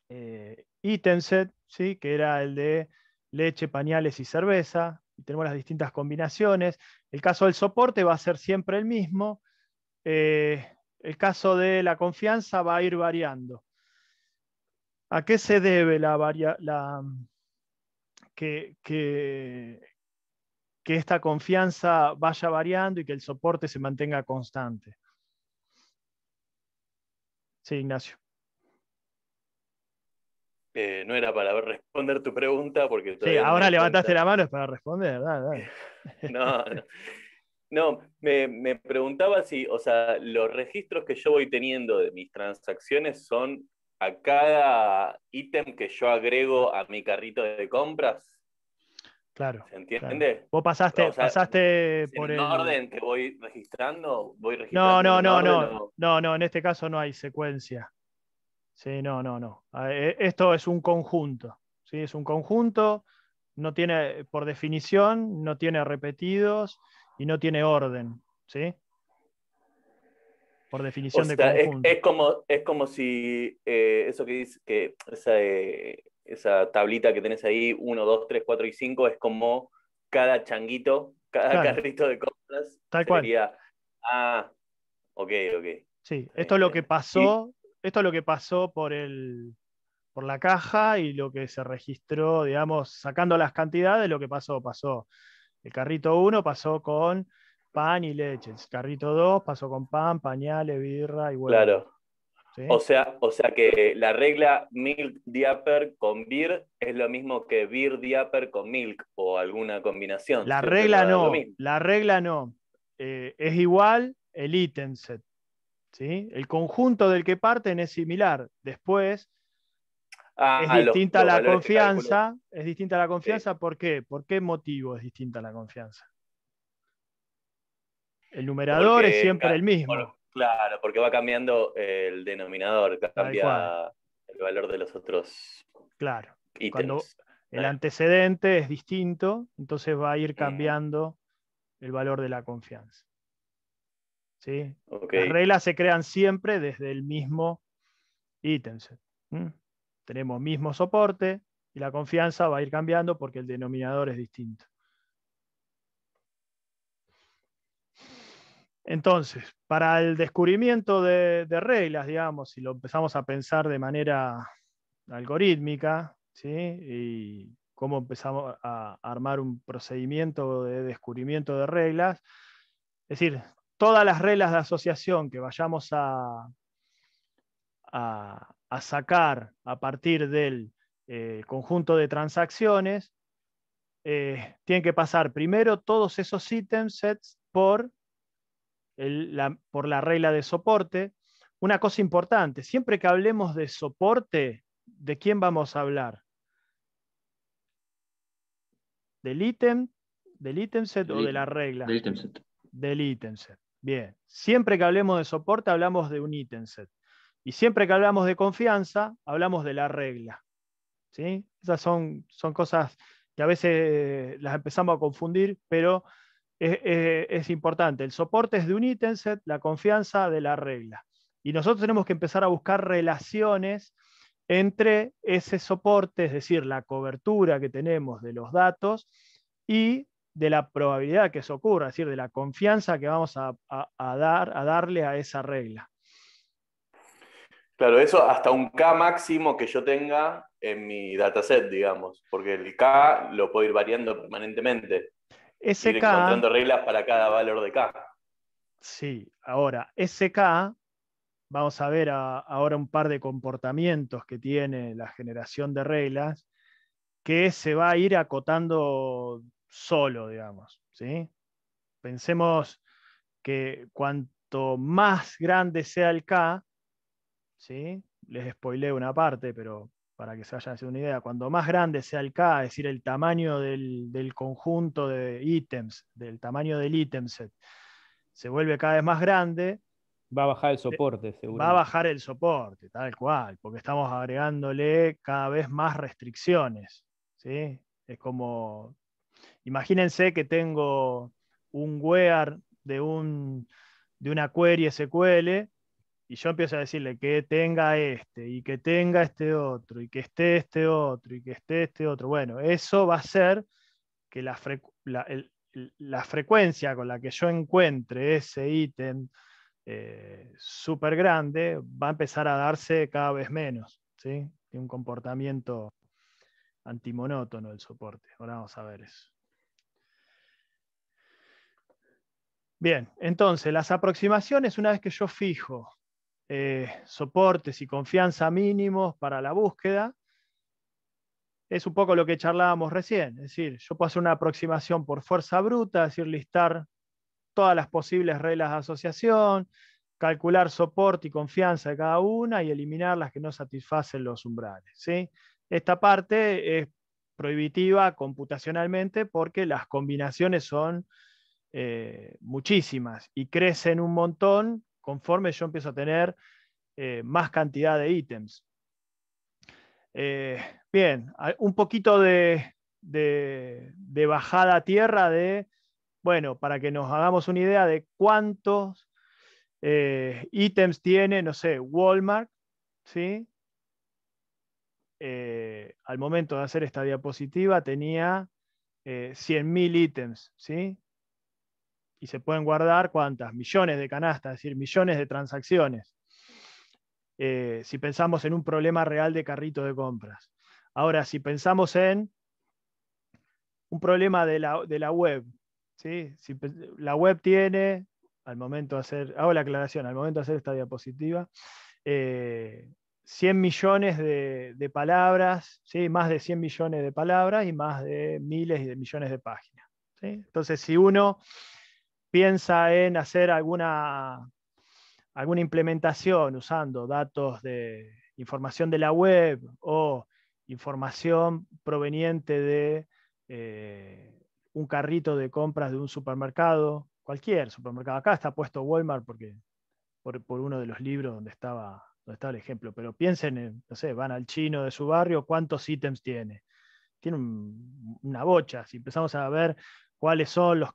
eh, set, ¿sí? que era el de leche, pañales y cerveza. Y tenemos las distintas combinaciones. El caso del soporte va a ser siempre el mismo. Eh, el caso de la confianza va a ir variando. ¿A qué se debe la, que esta confianza vaya variando y que el soporte se mantenga constante? Sí, Ignacio. Eh, no era para responder tu pregunta porque... Sí, ahora levantaste la mano es para responder, no, no. me, preguntaba si, o sea, los registros que yo voy teniendo de mis transacciones son a cada ítem que yo agrego a mi carrito de compras. Claro. ¿Se entiende? Vos pasaste, pasaste por en el. orden que voy registrando? Voy registrando no, no, no, no. No, no, en este caso no hay secuencia. Sí, no, no, no. E, esto es un conjunto, ¿sí? Es un conjunto, no tiene, por definición, no tiene repetidos y no tiene orden, ¿sí? Por definición de conjunto. Es, como, es como si eh, eso que dice, que esa, eh, tablita que tenés ahí, 1, 2, 3, 4 y 5, es como cada changuito, cada carrito de compras. Tal cual. Ah, ok, ok. Sí, esto es lo que pasó esto es lo que pasó por, por la caja y lo que se registró, digamos, sacando las cantidades, lo que pasó, pasó. El carrito 1 pasó con pan y leche, el carrito 2 pasó con pan, pañales, birra y huevo. Claro. O, sea, o sea que la regla milk diaper con beer es lo mismo que beer diaper con milk o alguna combinación. La regla no, la regla no. Eh, es igual el ítem set. El conjunto del que parten es similar. Después, ah, es, ah, distinta la confianza, es distinta la confianza. ¿Por qué? ¿Por qué motivo es distinta la confianza? El numerador es siempre el mismo. claro, porque va cambiando el denominador, cambia el valor de los otros. Claro. Y Cuando el antecedente es distinto, entonces va a ir mm. cambiando el valor de la confianza. ¿sí? Las reglas se crean siempre desde el mismo ítem Tenemos mismo soporte y la confianza va a ir cambiando porque el denominador es distinto. Entonces, para el descubrimiento de, de reglas, digamos, si lo empezamos a pensar de manera algorítmica, ¿sí? y cómo empezamos a armar un procedimiento de descubrimiento de reglas, es decir, todas las reglas de asociación que vayamos a, a, sacar a partir del eh, conjunto de transacciones, eh, tienen que pasar primero todos esos ítems sets por, la, por la regla de soporte. Una cosa importante, siempre que hablemos de soporte, ¿de quién vamos a hablar? ¿Del ítem? ¿Del ítem set o de la regla? Del ítem set. Del ítem set. Bien, siempre que hablemos de soporte hablamos de un ítem set. Y siempre que hablamos de confianza, hablamos de la regla. ¿Sí? Esas son, son cosas que a veces eh, las empezamos a confundir, pero es, es importante. El soporte es de un ítem set, la confianza de la regla. Y nosotros tenemos que empezar a buscar relaciones entre ese soporte, es decir, la cobertura que tenemos de los datos y de la probabilidad que eso ocurra, es decir, de la confianza que vamos a, dar, a darle a esa regla. Claro, eso hasta un K máximo que yo tenga en mi dataset, digamos, porque el K lo puedo ir variando permanentemente. Ese ir encontrando reglas para cada valor de K. Sí, ahora, ese K, vamos a ver ahora un par de comportamientos que tiene la generación de reglas, que se va a ir acotando solo, digamos. ¿sí? Pensemos que cuanto más grande sea el K, ¿sí? les spoileo una parte, pero para que se hayan hecho una idea, Cuando más grande sea el K, es decir, el tamaño del, conjunto de ítems, del tamaño del ítem set, se vuelve cada vez más grande. Va a bajar el soporte, seguro. Va a bajar el soporte, tal cual, porque estamos agregándole cada vez más restricciones. ¿sí? Es como Imagínense que tengo un wear de, de una query SQL y yo empiezo a decirle que tenga este y que tenga este otro y que esté este otro y que esté este otro. Bueno, eso va a ser que la, frecuencia con la que yo encuentre ese ítem eh, súper grande va a empezar a darse cada vez menos. ¿sí? Tiene un comportamiento antimonótono el soporte. Ahora vamos a ver eso. Bien, entonces las aproximaciones, una vez que yo fijo eh, soportes y confianza mínimos para la búsqueda, es un poco lo que charlábamos recién. Es decir, yo puedo hacer una aproximación por fuerza bruta, es decir, listar todas las posibles reglas de asociación, calcular soporte y confianza de cada una y eliminar las que no satisfacen los umbrales. ¿sí? Esta parte es prohibitiva computacionalmente porque las combinaciones son eh, muchísimas y crecen un montón conforme yo empiezo a tener eh, más cantidad de ítems. Eh, bien, un poquito de, de, bajada a tierra de, bueno, para que nos hagamos una idea de cuántos ítems tiene, no sé, Walmart, ¿sí? al momento de hacer esta diapositiva tenía 100.000 ítems, ¿sí? y se pueden guardar cuántas, millones de canastas, es decir, millones de transacciones, eh, si pensamos en un problema real de carrito de compras. Ahora, si pensamos en un problema de la, web, la web tiene, al momento de hacer, hago la aclaración, al momento de hacer esta diapositiva, 100 eh, millones de, palabras, ¿sí? más de 100 millones de palabras y más de miles y de millones de páginas. Entonces, si uno piensa en hacer alguna, alguna implementación usando datos de información de la web o información proveniente de eh, un carrito de compras de un supermercado, cualquier supermercado. Acá está puesto Walmart porque, por, uno de los libros donde estaba, el ejemplo, pero piensen, en, no sé, van al chino de su barrio, ¿cuántos ítems tiene? Tiene una bocha. Si empezamos a ver cuáles son los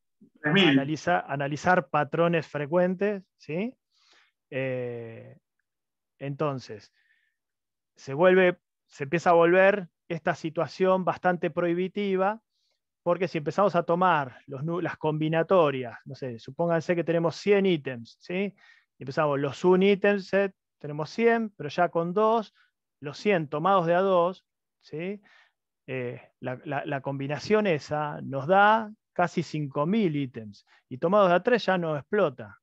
analizar patrones frecuentes, ¿sí? Eh, entonces, se vuelve, se empieza a volver esta situación bastante prohibitiva, porque si empezamos a tomar las combinatorias, no sé, supónganse que tenemos 100 ítems, ¿sí? Y empezamos los un ítems tenemos 100, pero ya con 2, los 100 tomados de a 2, ¿sí? Eh, la, la, combinación esa nos da casi 5.000 ítems. Y tomados de a 3 ya no explota.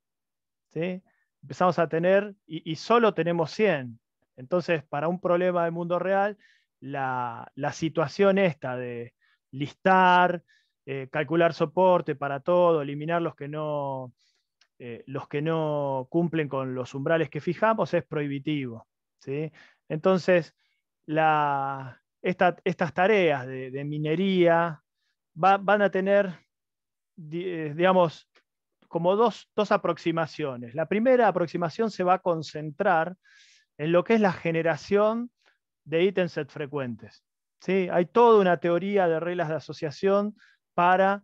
¿sí? Empezamos a tener, y, solo tenemos 100. Entonces, para un problema del mundo real, la, situación esta de listar, eh, calcular soporte para todo, eliminar los que no... Eh, los que no cumplen con los umbrales que fijamos es prohibitivo. Entonces, la, estas tareas de minería, van a tener, eh, digamos, como dos, dos aproximaciones. La primera aproximación se va a concentrar en lo que es la generación de ítems set frecuentes. ¿sí? Hay toda una teoría de reglas de asociación para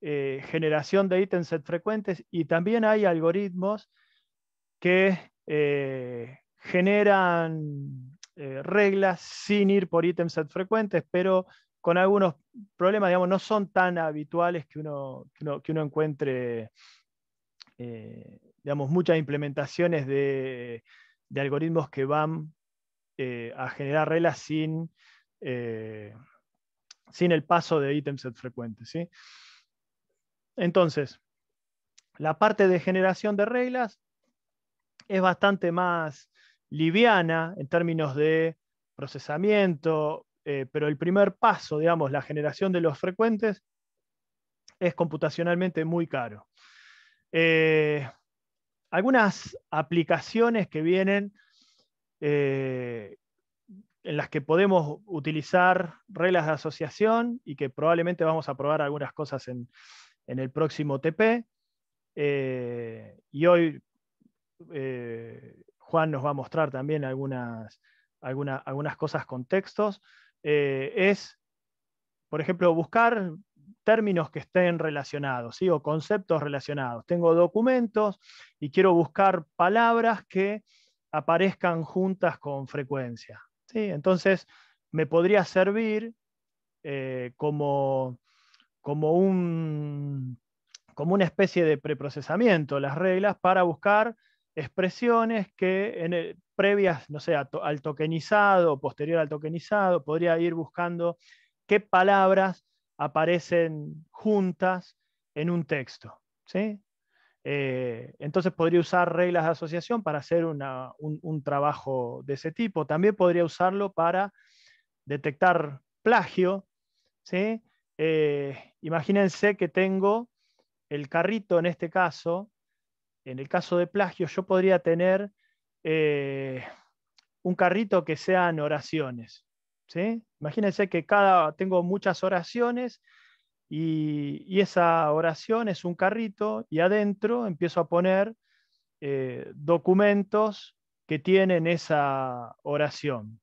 eh, generación de ítems set frecuentes y también hay algoritmos que eh, generan reglas sin ir por ítems set frecuentes, pero con algunos problemas, digamos, no son tan habituales que uno, que uno, encuentre, eh, digamos, muchas implementaciones de, algoritmos que van eh, a generar reglas sin, eh, sin el paso de ítems frecuentes Entonces, la parte de generación de reglas es bastante más liviana en términos de procesamiento, eh, pero el primer paso, digamos, la generación de los frecuentes, es computacionalmente muy caro. Eh, algunas aplicaciones que vienen eh, en las que podemos utilizar reglas de asociación y que probablemente vamos a probar algunas cosas en, el próximo TP. y hoy Juan nos va a mostrar también algunas cosas con textos. Eh, es, por ejemplo, buscar términos que estén relacionados o conceptos relacionados. Tengo documentos y quiero buscar palabras que aparezcan juntas con frecuencia. ¿sí? Entonces, me podría servir eh, como, como, un, como una especie de preprocesamiento las reglas para buscar expresiones que en el, previas, no sé, al tokenizado, posterior al tokenizado, podría ir buscando qué palabras aparecen juntas en un texto. ¿sí? Eh, entonces podría usar reglas de asociación para hacer un, trabajo de ese tipo. También podría usarlo para detectar plagio. ¿sí? Eh, imagínense que tengo el carrito en este caso. En el caso de plagio, yo podría tener eh, un carrito que sean oraciones. ¿sí? Imagínense que cada, tengo muchas oraciones y, esa oración es un carrito y adentro empiezo a poner eh, documentos que tienen esa oración.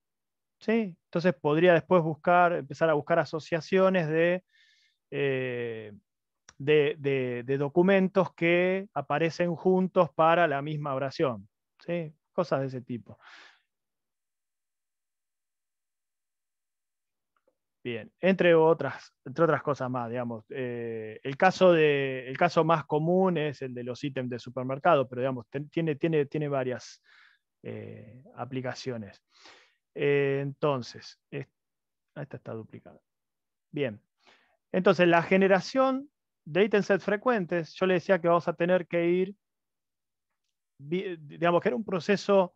¿sí? Entonces podría después buscar, empezar a buscar asociaciones de... Eh, de, de, documentos que aparecen juntos para la misma oración. ¿sí? cosas de ese tipo. Bien, entre otras, entre otras cosas más, digamos, eh, el, caso de, el caso más común es el de los ítems de supermercado, pero digamos, tiene, tiene, tiene varias eh, aplicaciones. Eh, entonces, esta está duplicada. Bien, entonces la generación de ítems frecuentes, yo le decía que vamos a tener que ir digamos que era un proceso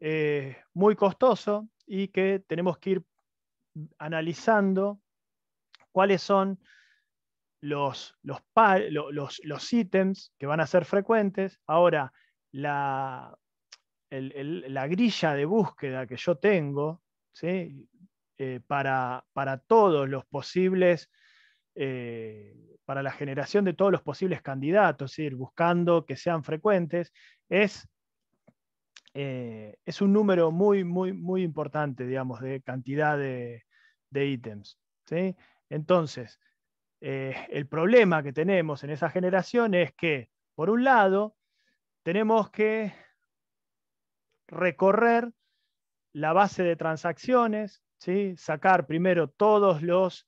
eh, muy costoso y que tenemos que ir analizando cuáles son los, ítems que van a ser frecuentes. Ahora, la, grilla de búsqueda que yo tengo eh, para, todos los posibles, eh, para la generación de todos los posibles candidatos, ir buscando que sean frecuentes, eh, es, un número muy, muy, muy importante, digamos, de cantidad de, ítems. ¿sí? Entonces, eh, el problema que tenemos en esa generación es que, por un lado, tenemos que recorrer la base de transacciones, ¿sí? sacar primero todos los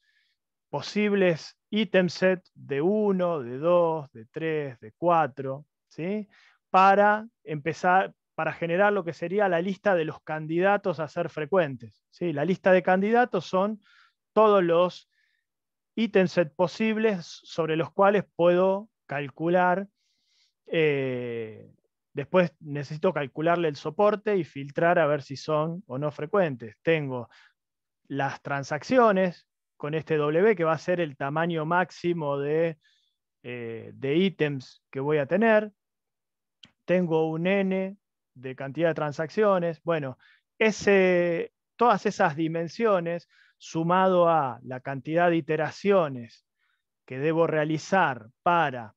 posibles ítem set de 1, de 2, de 3, de 4, ¿sí? para empezar para generar lo que sería la lista de los candidatos a ser frecuentes. ¿sí? La lista de candidatos son todos los ítems posibles sobre los cuales puedo calcular. Eh, después necesito calcularle el soporte y filtrar a ver si son o no frecuentes. Tengo las transacciones con este W, que va a ser el tamaño máximo de, eh, de ítems que voy a tener tengo un n de cantidad de transacciones. Bueno, ese, todas esas dimensiones sumado a la cantidad de iteraciones que debo realizar para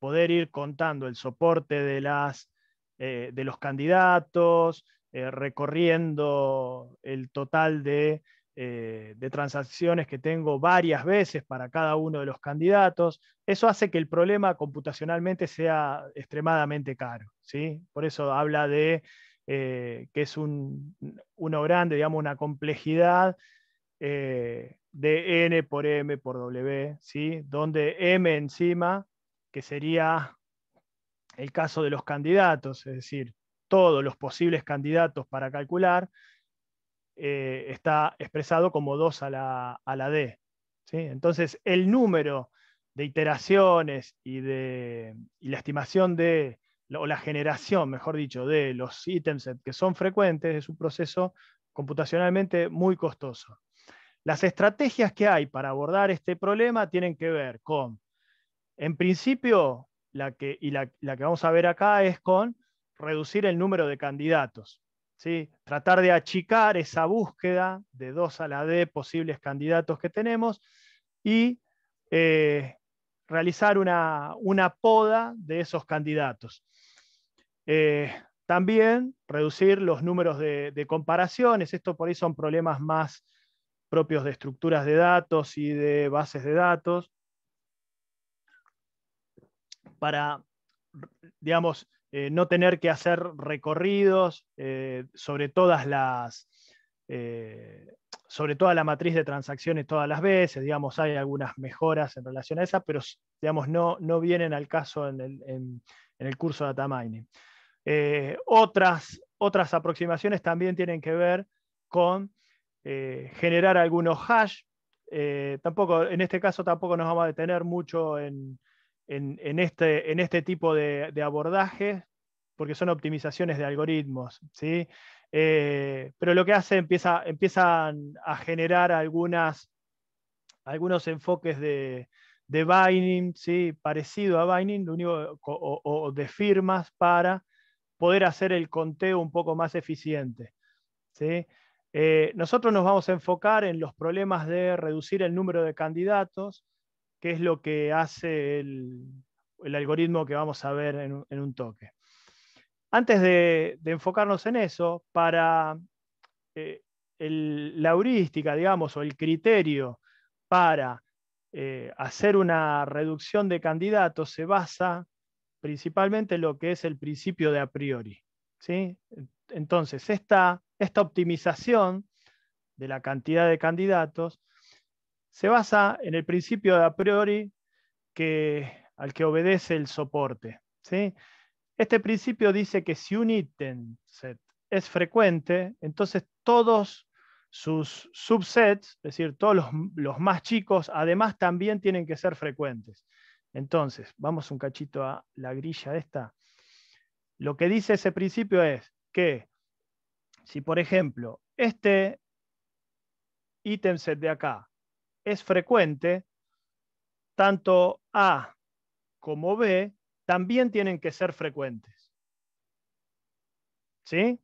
poder ir contando el soporte de, las, eh, de los candidatos, eh, recorriendo el total de eh, de transacciones que tengo varias veces para cada uno de los candidatos, eso hace que el problema computacionalmente sea extremadamente caro. ¿sí? Por eso habla de eh, que es un, uno grande, digamos, una complejidad eh, de n por m por w, donde m encima, que sería el caso de los candidatos, es decir, todos los posibles candidatos para calcular, eh, está expresado como 2 a la, a D. ¿sí? Entonces, el número de iteraciones y, de, la estimación de, o la generación, mejor dicho, de los ítems que son frecuentes es un proceso computacionalmente muy costoso. Las estrategias que hay para abordar este problema tienen que ver con, en principio, la que, y la que vamos a ver acá es con reducir el número de candidatos tratar de achicar esa búsqueda de dos a la D posibles candidatos que tenemos y eh, realizar una, poda de esos candidatos. Eh, también reducir los números de, de, comparaciones. Esto por ahí son problemas más propios de estructuras de datos y de bases de datos. Para, digamos, eh, no tener que hacer recorridos eh, sobre todas las... Eh, sobre toda la matriz de transacciones todas las veces, digamos, hay algunas mejoras en relación a esa, pero digamos, no, no vienen al caso en el, el curso de data mining. otras, otras aproximaciones también tienen que ver con generar algunos hash. tampoco, en este caso tampoco nos vamos a detener mucho en, este, en, este, tipo de, abordaje abordajes, porque son optimizaciones de algoritmos, eh, pero lo que hace empieza, empiezan a generar algunas, algunos enfoques de, binding, ¿sí? parecido a binding, o, de firmas para poder hacer el conteo un poco más eficiente. ¿sí? Eh, nosotros nos vamos a enfocar en los problemas de reducir el número de candidatos, qué es lo que hace el, algoritmo que vamos a ver en, un toque. Antes de, enfocarnos en eso, para eh, la heurística, digamos, o el criterio para eh, hacer una reducción de candidatos se basa principalmente en lo que es el principio de a priori. Entonces, esta optimización de la cantidad de candidatos se basa en el principio de a priori que, al que obedece el soporte. Este principio dice que si un ítem set es frecuente, entonces todos sus subsets, es decir, todos los, los más chicos, además también tienen que ser frecuentes. Entonces, vamos un cachito a la grilla esta. Lo que dice ese principio es que si, por ejemplo, este ítem set de acá es frecuente, tanto A como B también tienen que ser frecuentes. ¿Sí?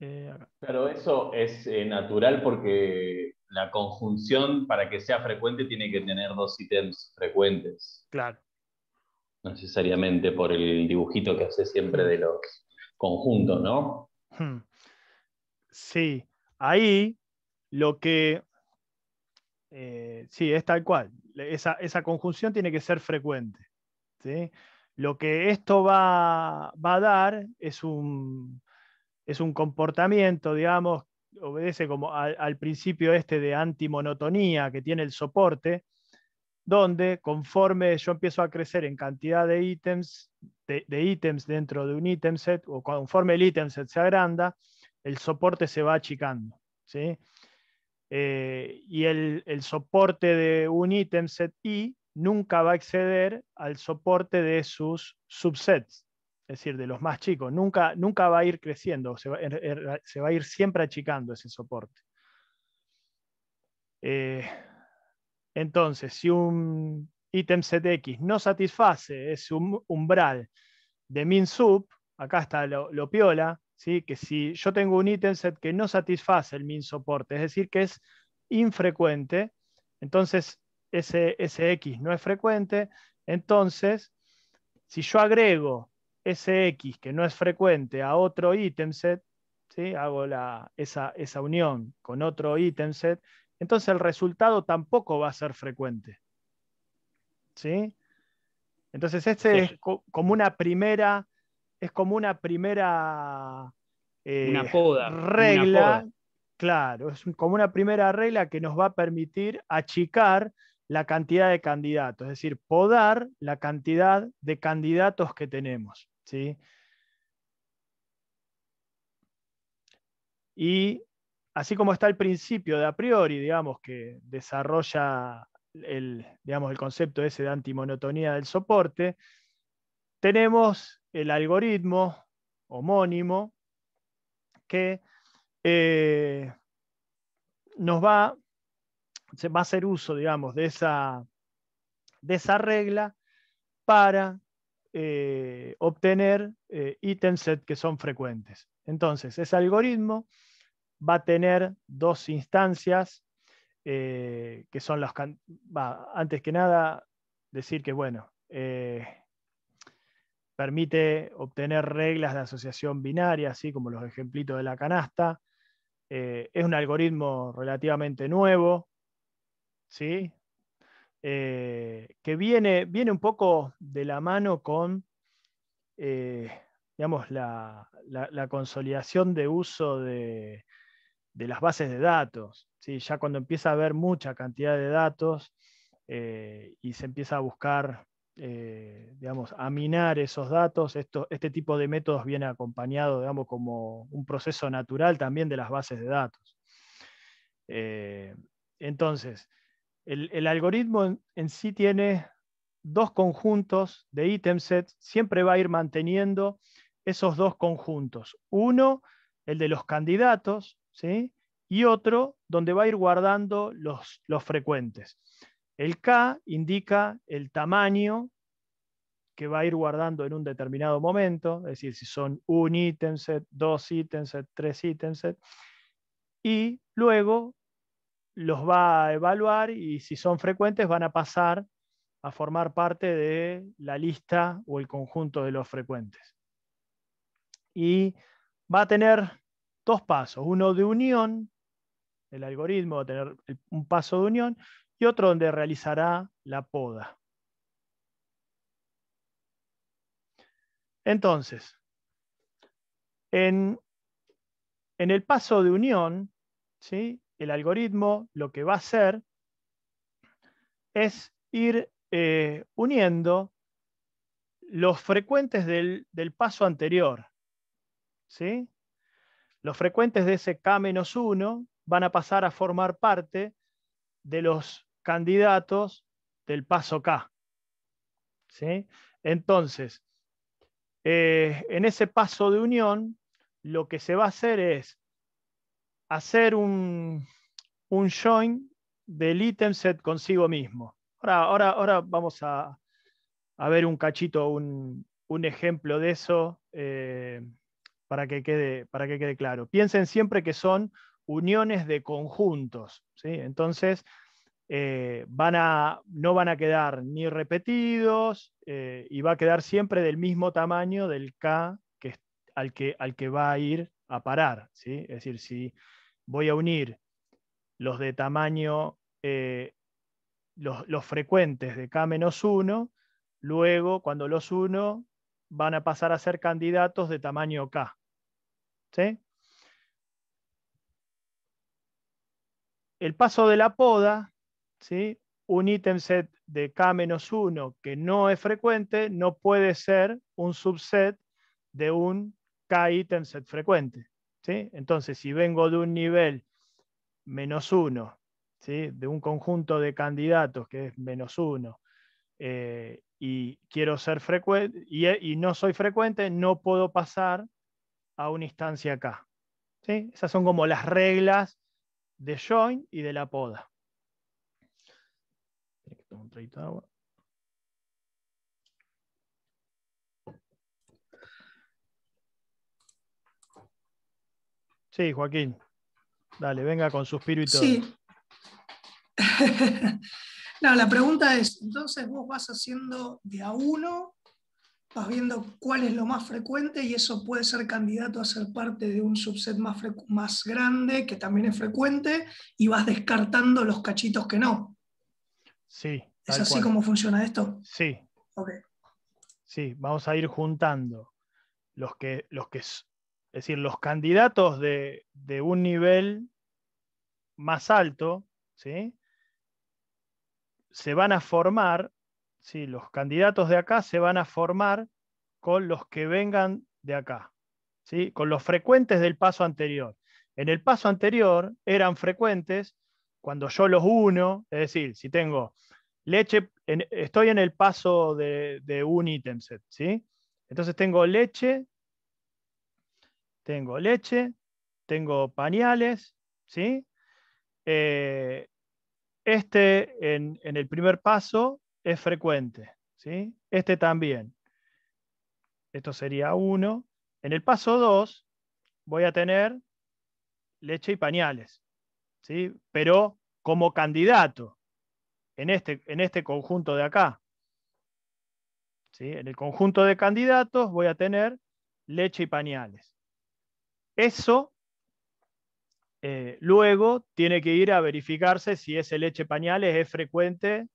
Eh, Pero eso es eh, natural porque la conjunción para que sea frecuente tiene que tener dos ítems frecuentes. Claro. necesariamente por el dibujito que hace siempre de los conjunto, ¿no? Hmm. Sí, ahí lo que... Eh, sí, es tal cual. Esa, conjunción tiene que ser frecuente. Lo que esto va, a dar es un, es un comportamiento, digamos, obedece como al, al principio este de antimonotonía que tiene el soporte, donde conforme yo empiezo a crecer en cantidad de ítems, de, ítems dentro de un ítem set, o conforme el ítem set se agranda, el soporte se va achicando. Eh, y el, soporte de un ítem set I nunca va a exceder al soporte de sus subsets, es decir, de los más chicos. Nunca, nunca va a ir creciendo, se va, er, er, a ir siempre achicando ese soporte. Eh, entonces, si un ítem X no satisface ese um-, umbral de min sub, acá está lo, piola, ¿sí? que si yo tengo un ítem set que no satisface el min soporte, es decir, que es infrecuente, entonces ese, x no es frecuente, entonces si yo agrego ese x que no es frecuente a otro ítem set, ¿sí? hago esa, esa unión con otro ítem set, entonces el resultado tampoco va a ser frecuente. Entonces, este es como una primera, es como una primera eh, regla. Claro, es como una primera regla que nos va a permitir achicar la cantidad de candidatos, es decir, podar la cantidad de candidatos que tenemos. ¿sí? Y así como está el principio de a priori, digamos, que desarrolla el, concepto ese de antimonotonía del soporte, tenemos el algoritmo homónimo que eh, nos va, va a hacer uso, digamos, de esa, regla para eh, obtener eh, ítems que son frecuentes. Entonces, ese algoritmo va a tener dos instancias, eh, que son las... antes que nada, decir que, bueno, eh, permite obtener reglas de asociación binaria, así como los ejemplitos de la canasta. Eh, es un algoritmo relativamente nuevo, ¿sí? que viene, viene, un poco de la mano con digamos, la, consolidación de uso de, de las bases de datos. ¿sí? Ya cuando empieza a haber mucha cantidad de datos eh, y se empieza a buscar, eh, digamos, a minar esos datos, esto, este tipo de métodos viene acompañado, digamos, como un proceso natural también de las bases de datos. Eh, entonces, el, algoritmo en, sí tiene dos conjuntos de item sets, siempre va a ir manteniendo esos dos conjuntos. Uno, el de los candidatos, ¿sí? y otro donde va a ir guardando los, frecuentes. El K indica el tamaño que va a ir guardando en un determinado momento, es decir, si son un ítem set, dos ítems set, tres ítems set, y luego los va a evaluar y si son frecuentes van a pasar a formar parte de la lista o el conjunto de los frecuentes. Y va a tener dos pasos, uno de unión, el algoritmo va a tener un paso de unión, y otro donde realizará la poda. Entonces, en, el paso de unión, ¿sí? el algoritmo lo que va a hacer es ir eh, uniendo los frecuentes del, del paso anterior. ¿sí? Los frecuentes de ese K-1 van a pasar a formar parte de los candidatos del paso K. ¿Sí? Entonces, eh, en ese paso de unión, lo que se va a hacer es hacer un, un join del ítem set consigo mismo. Ahora, ahora, ahora vamos a, ver un cachito, un, ejemplo de eso. Eh, para que quede, para que quede claro. Piensen siempre que son uniones de conjuntos. Entonces, eh, van a, no van a quedar ni repetidos eh, y va a quedar siempre del mismo tamaño del K que, al, que, al que va a ir a parar. ¿sí? Es decir, si voy a unir los de tamaño, eh, los, los, frecuentes de K-1, luego cuando los uno van a pasar a ser candidatos de tamaño K. El paso de la poda, ¿sí? un ítem set de K-1 que no es frecuente no puede ser un subset de un k item set frecuente. Entonces, si vengo de un nivel menos 1, de un conjunto de candidatos que es menos 1, eh, y quiero ser frecuente y, no soy frecuente, no puedo pasar a una instancia acá. Esas son como las reglas de join y de la poda. Sí, Joaquín. Dale, venga con suspiro y Sí. no, la pregunta es, entonces vos vas haciendo de a uno vas viendo cuál es lo más frecuente y eso puede ser candidato a ser parte de un subset más, más grande, que también es frecuente, y vas descartando los cachitos que no. Sí. ¿Es así como funciona esto? Sí. Sí, vamos a ir juntando los que, los que es decir, los candidatos de, de un nivel más alto, ¿sí? se van a formar los candidatos de acá se van a formar con los que vengan de acá, ¿sí? con los frecuentes del paso anterior. En el paso anterior eran frecuentes cuando yo los uno, es decir, si tengo leche, estoy en el paso de, un ítem set, Entonces tengo leche, tengo leche, tengo pañales, ¿sí? Eh, este en, el primer paso es frecuente. ¿sí? Este también. Esto sería uno, En el paso 2 voy a tener leche y pañales, ¿sí? pero como candidato en este, en este conjunto de acá. ¿sí? En el conjunto de candidatos voy a tener leche y pañales. Eso eh, luego tiene que ir a verificarse si ese leche pañales es frecuente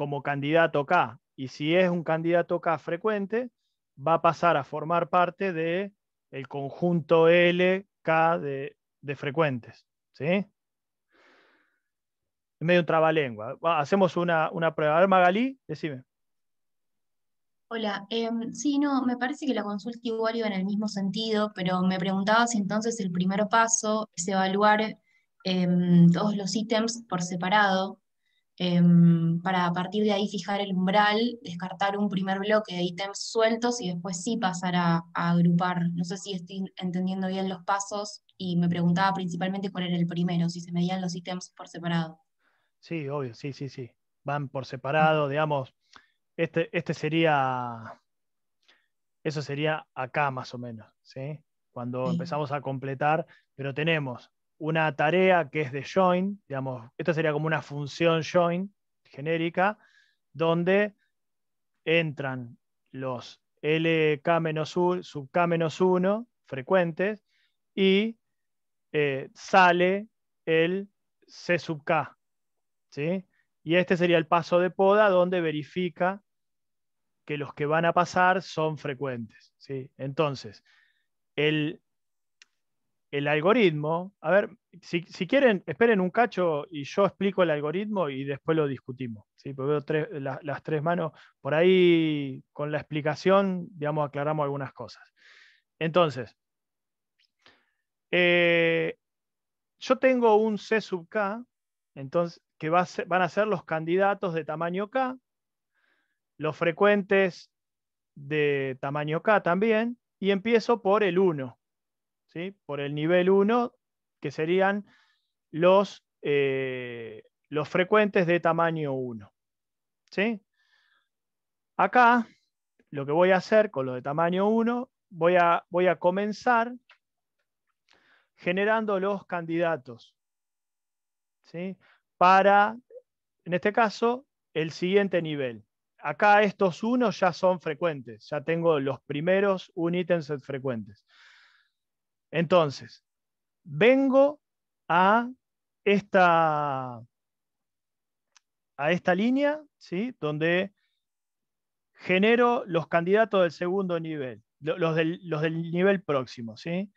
como candidato K. Y si es un candidato K frecuente, va a pasar a formar parte del el conjunto L, de, frecuentes. ¿Sí? Es medio un trabalengua. Hacemos una, prueba. A ver, Magalí, decime. Hola, em, sí, no, me parece que la consulta igual iba en el mismo sentido, pero me preguntaba si entonces el primer paso es evaluar em, todos los ítems por separado Em, para a partir de ahí fijar el umbral, descartar un primer bloque de ítems sueltos y después sí pasar a, agrupar. No sé si estoy entendiendo bien los pasos y me preguntaba principalmente cuál era el primero, si se medían los ítems por separado. Sí, obvio, sí, sí, sí. Van por separado, digamos. Este, este sería, eso sería acá más o menos, ¿sí? Cuando empezamos a completar, pero tenemos una tarea que es de join, digamos, esta sería como una función join genérica, donde entran los LK-1, sub K-1 frecuentes y eh, sale el C sub K. Y este sería el paso de poda donde verifica que los que van a pasar son frecuentes. ¿sí? Entonces, el el algoritmo, a ver, si, quieren, esperen un cacho y yo explico el algoritmo y después lo discutimos. veo las tres manos. Por ahí, con la explicación, digamos, aclaramos algunas cosas. Entonces, eh, yo tengo un C sub K, entonces, que van a ser los candidatos de tamaño K, los frecuentes de tamaño K también, y empiezo por el 1 por el nivel 1, que serían eh, los, frecuentes de tamaño 1. ¿sí? Acá, lo que voy a hacer con los de tamaño 1, voy a, comenzar generando los candidatos. Para, en este caso, el siguiente nivel. Acá estos unos ya son frecuentes, ya tengo los primeros un ítems frecuentes. Entonces, vengo a esta, a esta línea, ¿sí? donde genero los candidatos del segundo nivel, los del, nivel próximo. ¿sí?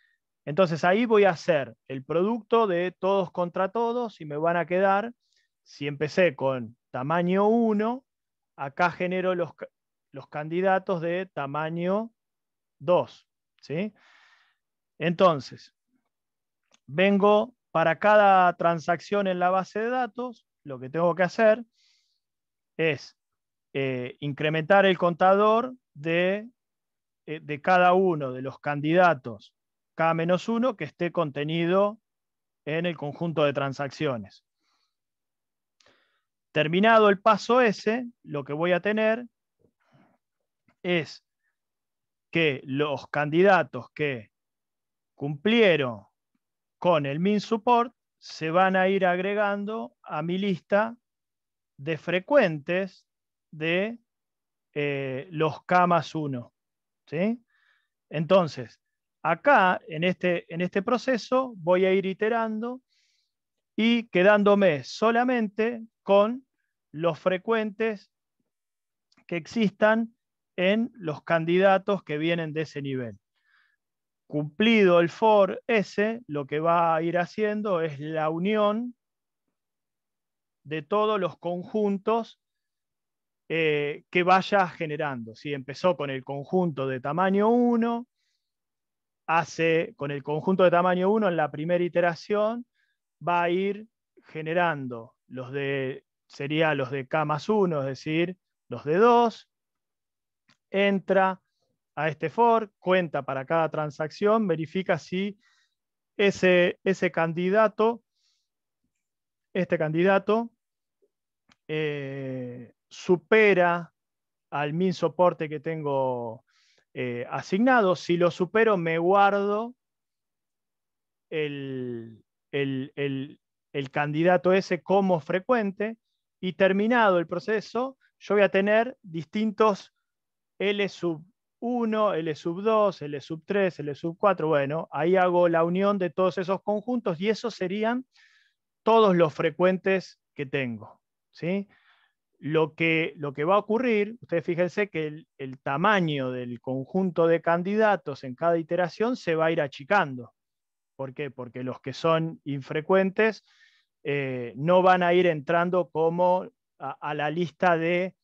Entonces ahí voy a hacer el producto de todos contra todos y me van a quedar, si empecé con tamaño 1, acá genero los, los candidatos de tamaño 2. ¿sí? Entonces, vengo para cada transacción en la base de datos, lo que tengo que hacer es eh, incrementar el contador de, eh, de, cada uno de los candidatos K-1 que esté contenido en el conjunto de transacciones. Terminado el paso S, lo que voy a tener es que los candidatos que cumplieron con el min support, se van a ir agregando a mi lista de frecuentes de eh, los K más 1. Entonces, acá, en este, en este proceso, voy a ir iterando y quedándome solamente con los frecuentes que existan en los candidatos que vienen de ese nivel. Cumplido el for S, lo que va a ir haciendo es la unión de todos los conjuntos eh, que vaya generando. Si Empezó con el conjunto de tamaño 1, hace con el conjunto de tamaño 1 en la primera iteración, va a ir generando los de, sería los de K más 1, es decir, los de 2, entra, a este for, cuenta para cada transacción, verifica si ese, ese candidato, este candidato, eh, supera al min soporte que tengo eh, asignado. Si lo supero, me guardo el, el, el candidato ese como frecuente y terminado el proceso, yo voy a tener distintos L sub 1, L sub 2, L sub 3, L sub 4. Bueno, ahí hago la unión de todos esos conjuntos y esos serían todos los frecuentes que tengo. ¿sí? Lo, que, lo que va a ocurrir, ustedes fíjense que el, tamaño del conjunto de candidatos en cada iteración se va a ir achicando. ¿Por qué? Porque los que son infrecuentes eh, no van a ir entrando como a la lista de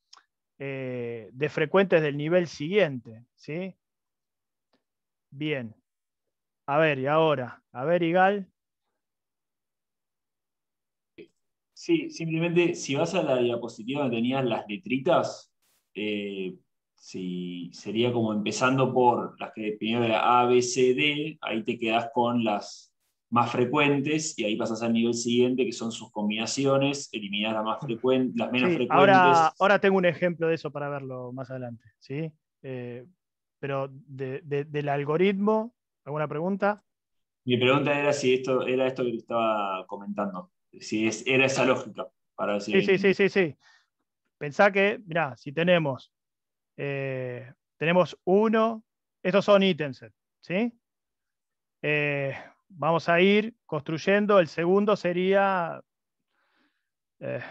eh, de frecuentes del nivel siguiente. ¿sí? Bien. A ver, y ahora. A ver, Igal. Sí, simplemente si vas a la diapositiva donde tenías las letritas, eh, sería como empezando por las que primero era A, B, C, D, ahí te quedas con las más frecuentes, y ahí pasas al nivel siguiente, que son sus combinaciones, Eliminar las, más frecuentes, las menos frecuentes. Ahora, tengo un ejemplo de eso para verlo más adelante, ¿sí? Eh, pero del algoritmo, ¿alguna pregunta? Mi pregunta era si esto era esto que te estaba comentando, si era esa lógica. Para decir sí, sí, sí, sí, sí. Pensá que, mira si tenemos, eh, tenemos uno, estos son ítems, ¿sí? Eh, vamos a ir construyendo. El segundo sería eh,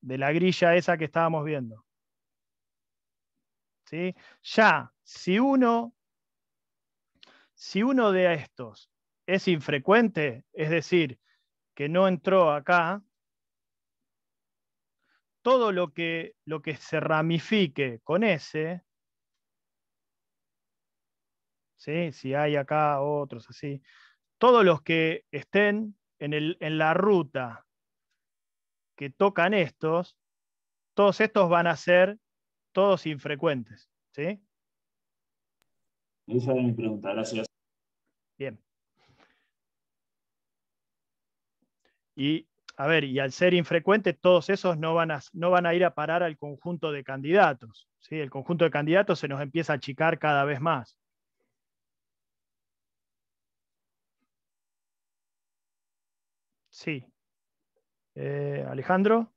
de la grilla esa que estábamos viendo. Ya, si uno, si uno de estos es infrecuente, es decir, que no entró acá, todo lo que, lo que se ramifique con ese, si hay acá otros así, todos los que estén en, la ruta que tocan estos, todos estos van a ser todos infrecuentes. ¿sí? Esa es mi pregunta, gracias. Bien. Y, a ver, y al ser infrecuentes, todos esos no van a, no van a ir a parar al conjunto de candidatos. ¿sí? El conjunto de candidatos se nos empieza a achicar cada vez más. Sí. Eh, Alejandro.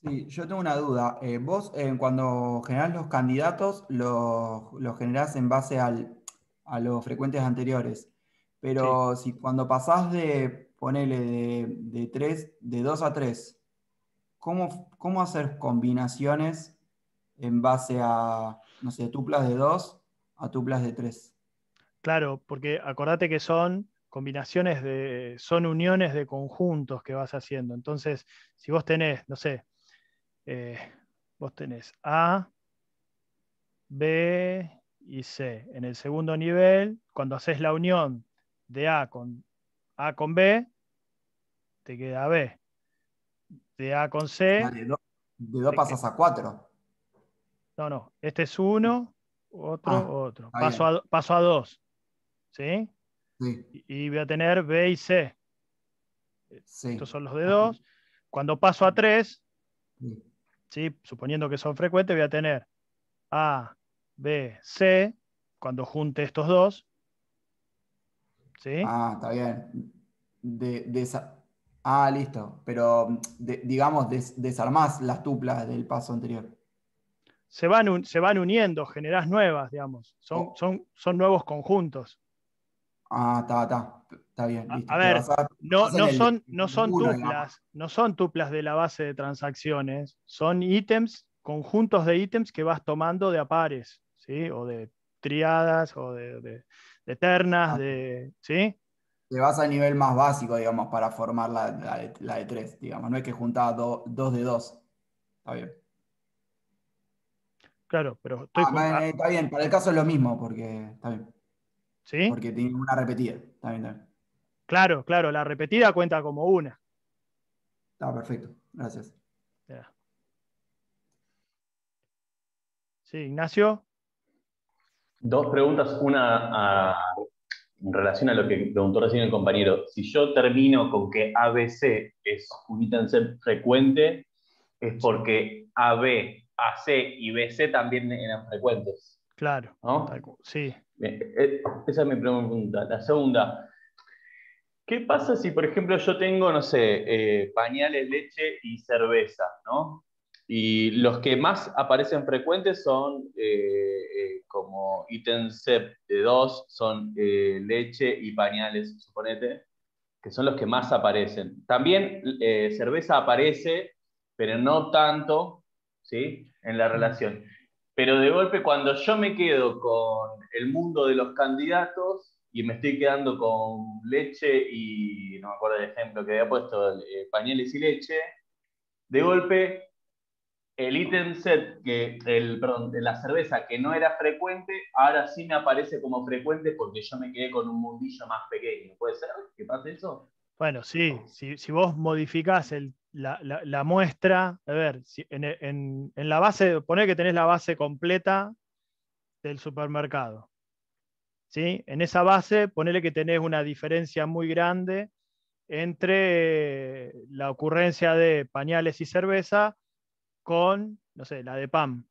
Sí, yo tengo una duda. Eh, vos eh, cuando generás los candidatos, los, los generás en base a los frecuentes anteriores. Pero si cuando pasás de, ponele, de, tres, de 2 a 3, ¿cómo, ¿cómo hacer combinaciones en base a, no sé, tuplas de 2 a tuplas de 3? Claro, porque acordate que son combinaciones de, son uniones de conjuntos que vas haciendo. Entonces, si vos tenés, no sé, eh, vos tenés A, B y C. En el segundo nivel, cuando haces la unión de A con, A con B, te queda B. De A con C. Ah, de dos pasas a 4. No, no. Este es uno, otro, ah, otro. Paso a, paso a, 2. ¿Sí? Y voy a tener B y C. Estos son los de dos Cuando paso a 3, sí. suponiendo que son frecuentes, voy a tener A, B, C, cuando junte estos dos. Ah, está bien. De, ah, listo. Pero, digamos, desarmás las tuplas del paso anterior. Se van, se van uniendo, generás nuevas, digamos. Son, oh. son, son nuevos conjuntos. Ah, está, está. Está bien. A ver, no, no, son, no, son, tuplas, no son tuplas de la base de transacciones, son ítems, conjuntos de ítems que vas tomando de a pares, ¿sí? O de triadas, o de, ternas, ah. ¿Sí? Te vas al nivel más básico, digamos, para formar la, la, de, tres, digamos. No es que juntas dos de dos. Está bien. Claro, pero estoy ah, Está bien, para el caso es lo mismo, porque está bien. Porque tiene una repetida. también. Claro, claro, la repetida cuenta como una. Está ah, perfecto, gracias. Sí, Ignacio. Dos preguntas, una en relación a lo que preguntó recién el compañero. Si yo termino con que ABC es un ítem frecuente, es porque AB, AC y BC también eran frecuentes. Claro. Sí. Eh, esa es mi pregunta. La segunda, ¿qué pasa si, por ejemplo, yo tengo, no sé, eh, pañales, leche y cerveza, ¿no? Y los que más aparecen frecuentes son eh, como ítem de dos son leche y pañales, suponete, que son los que más aparecen. También cerveza aparece, pero no tanto, ¿sí? En la relación. Pero de golpe, cuando yo me quedo con el mundo de los candidatos y me estoy quedando con leche y, no me acuerdo del ejemplo que había puesto, eh, pañales y leche, de golpe el ítem set, que, el, de la cerveza que no era frecuente, ahora sí me aparece como frecuente porque yo me quedé con un mundillo más pequeño. ¿Puede ser que pase eso? Bueno, sí, si, si vos modificás el la, muestra, a ver, si en, la base, poner que tenés la base completa del supermercado. ¿sí? En esa base, ponele que tenés una diferencia muy grande entre eh, la ocurrencia de pañales y cerveza con, no sé, la de PAM.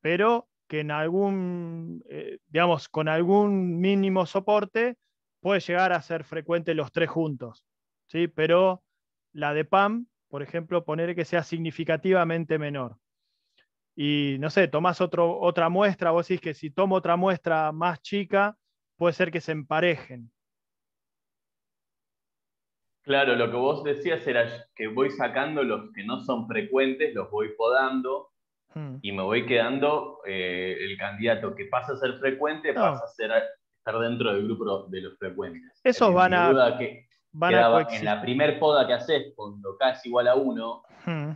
pero que en algún, eh, digamos, con algún mínimo soporte puede llegar a ser frecuente los tres juntos, ¿sí? Pero la de PAM, por ejemplo, poner que sea significativamente menor. Y no sé, tomás otra muestra, vos decís que si tomo otra muestra más chica, puede ser que se emparejen. Claro, lo que vos decías era que voy sacando los que no son frecuentes, los voy podando hmm. y me voy quedando eh, el candidato que pasa a ser frecuente, ah. pasa a ser, estar dentro del grupo de los frecuentes. Eso van a en la primer poda que haces, cuando K es igual a 1, hmm.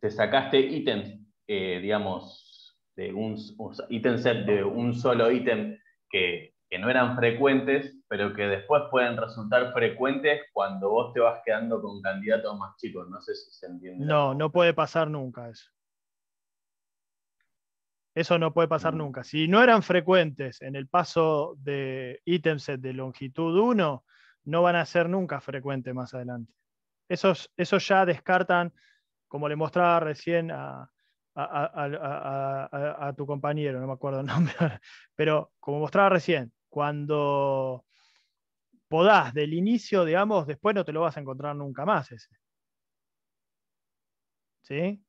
te sacaste ítems, eh, digamos, de un, ítem set de un solo ítem que, que, no eran frecuentes, pero que después pueden resultar frecuentes cuando vos te vas quedando con candidatos más chicos. No sé si se entiende. No, no puede pasar nunca eso. Eso no puede pasar mm. nunca. Si no eran frecuentes en el paso de ítems set de longitud 1, no van a ser nunca frecuentes más adelante. Esos, ya descartan, como le mostraba recién a, tu compañero, no me acuerdo el nombre, pero como mostraba recién, cuando podás del inicio, digamos, después no te lo vas a encontrar nunca más ese. ¿Sí?